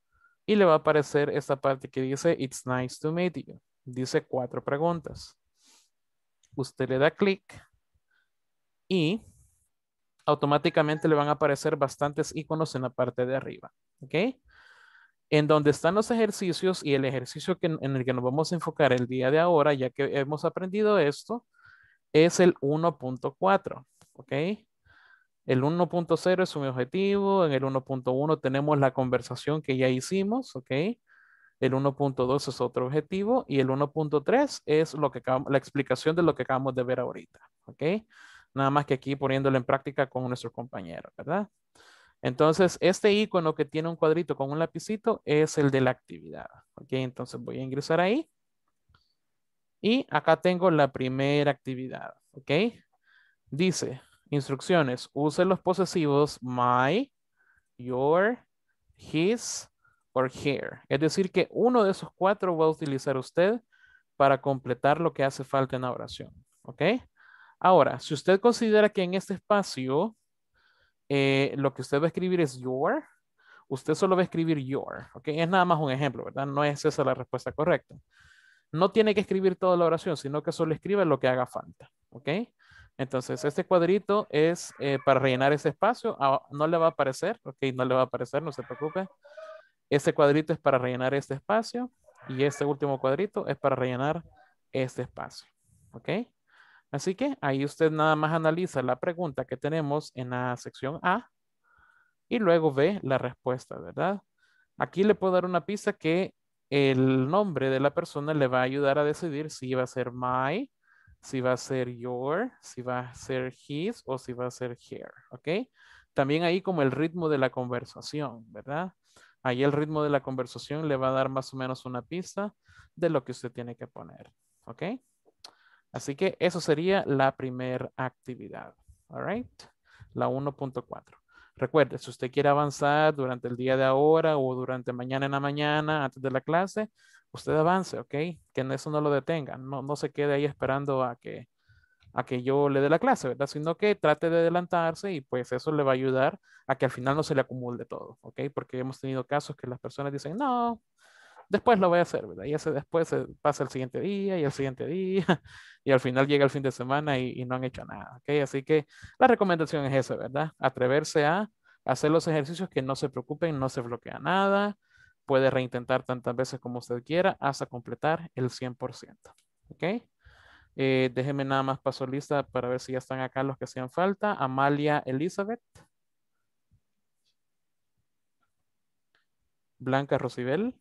y le va a aparecer esta parte que dice It's nice to meet you. Dice cuatro preguntas. Usted le da clic y automáticamente le van a aparecer bastantes iconos en la parte de arriba. ¿ok? En donde están los ejercicios y el ejercicio que, en el que nos vamos a enfocar el día de ahora, ya que hemos aprendido esto, es el 1.4, ¿ok? El 1.0 es un objetivo, en el 1.1 tenemos la conversación que ya hicimos, ¿ok? El 1.2 es otro objetivo y el 1.3 es lo que la explicación de lo que acabamos de ver ahorita, ¿ok? Nada más que aquí poniéndolo en práctica con nuestros compañeros, ¿verdad? Entonces, este icono que tiene un cuadrito con un lapicito es el de la actividad. Ok, entonces voy a ingresar ahí. Y acá tengo la primera actividad. Ok, dice instrucciones: use los posesivos my, your, his or here. Es decir, que uno de esos cuatro va a utilizar usted para completar lo que hace falta en la oración. Ok, ahora si usted considera que en este espacio eh, lo que usted va a escribir es your, usted solo va a escribir your, ¿ok? Es nada más un ejemplo, ¿verdad? No es esa la respuesta correcta. No tiene que escribir toda la oración, sino que solo escribe lo que haga falta, ¿ok? Entonces, este cuadrito es eh, para rellenar ese espacio. Ah, no le va a aparecer, ok, no le va a aparecer, no se preocupe. Este cuadrito es para rellenar este espacio y este último cuadrito es para rellenar este espacio, ¿ok? Así que ahí usted nada más analiza la pregunta que tenemos en la sección A y luego ve la respuesta, ¿verdad? Aquí le puedo dar una pista que el nombre de la persona le va a ayudar a decidir si va a ser my, si va a ser your, si va a ser his o si va a ser her, ¿ok? También ahí como el ritmo de la conversación, ¿verdad? Ahí el ritmo de la conversación le va a dar más o menos una pista de lo que usted tiene que poner, ¿ok? Así que eso sería la primera actividad. All right. La 1.4. Recuerde, si usted quiere avanzar durante el día de ahora o durante mañana en la mañana, antes de la clase, usted avance, ¿ok? Que en eso no lo detenga. No, se quede ahí esperando a que, a que yo le dé la clase, ¿verdad? Sino que trate de adelantarse y pues eso le va a ayudar a que al final no se le acumule todo, ¿ok? Porque hemos tenido casos que las personas dicen, no, después lo voy a hacer, ¿verdad? Y ese después pasa el siguiente día y el siguiente día y al final llega el fin de semana y, no han hecho nada, ¿ok? Así que la recomendación es esa, ¿verdad? Atreverse a hacer los ejercicios que no se preocupen, no se bloquea nada, puede reintentar tantas veces como usted quiera hasta completar el 100%, ¿ok? Eh, nada más paso lista para ver si ya están acá los que hacían falta. Amalia Elizabeth. Blanca Rocibel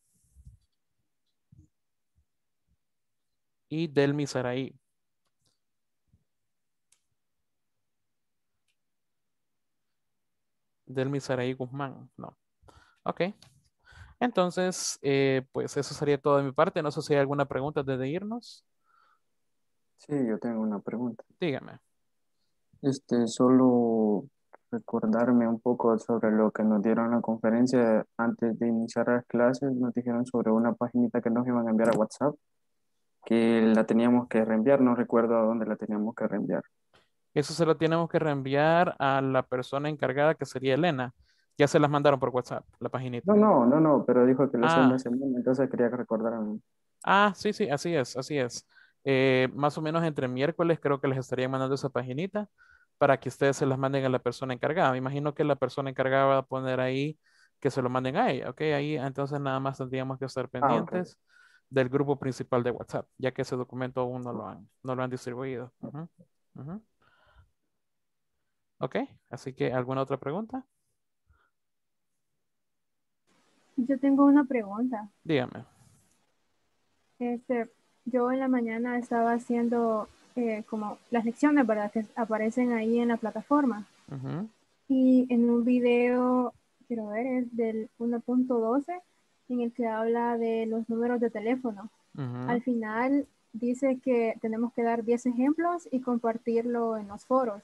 y Delmi Saraí. Delmi Saraí Guzmán, no. Ok. Entonces, eh, pues eso sería todo de mi parte. No sé si hay alguna pregunta desde irnos. Sí, yo tengo una pregunta. Dígame. Este, solo recordarme un poco sobre lo que nos dieron en la conferencia antes de iniciar las clases. Nos dijeron sobre una paginita que nos iban a enviar a WhatsApp que la teníamos que reenviar, no recuerdo a dónde la teníamos que reenviar. Eso se lo tenemos que reenviar a la persona encargada que sería Elena. Ya se las mandaron por WhatsApp, la paginita. No, no, no, no, pero dijo que lo ah. entonces quería que recordaran. Ah, sí, sí, así es, así es. Eh, más o menos entre miércoles creo que les estaría mandando esa paginita para que ustedes se las manden a la persona encargada. Me imagino que la persona encargada va a poner ahí que se lo manden a ella, ¿ok? Ahí entonces nada más tendríamos que estar ah, pendientes del grupo principal de WhatsApp, ya que ese documento aún no lo han, no lo han distribuido. Ok, así que ¿alguna otra pregunta? Yo tengo una pregunta. Dígame. Este, yo en la mañana estaba haciendo eh, como las lecciones, ¿verdad? Que aparecen ahí en la plataforma. Y en un video, quiero ver, es del 1.12 en el que habla de los números de teléfono. Al final dice que tenemos que dar 10 ejemplos y compartirlo en los foros.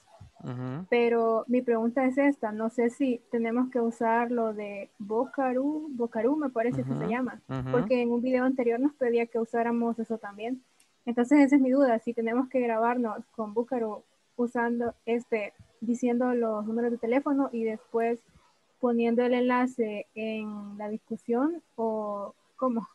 Pero mi pregunta es esta, no sé si tenemos que usar lo de Bocaru, Bocarú me parece que se llama, porque en un video anterior nos pedía que usáramos eso también. Entonces esa es mi duda, si tenemos que grabarnos con Bocaru usando este, diciendo los números de teléfono y después poniendo el enlace en la discusión o cómo?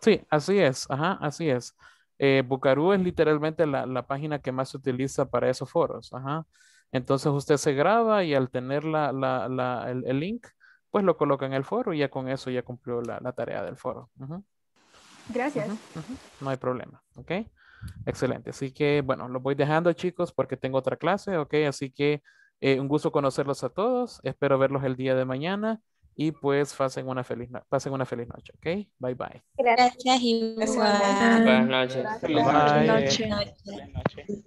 Sí, así es, ajá, así es. Eh, Bucarú es literalmente la, página que más se utiliza para esos foros, ajá. Entonces usted se graba y al tener la, la, el, el, link, pues lo coloca en el foro y ya con eso ya cumplió la, tarea del foro. Gracias. No hay problema, ¿ok? Excelente. Así que, bueno, lo voy dejando, chicos, porque tengo otra clase, ¿ok? Así que eh, un gusto conocerlos a todos. Espero verlos el día de mañana y pues pasen una feliz, pasen una feliz noche, ¿ok? Bye bye. Gracias, Buenas noches. Buenas noches. Buenas noches.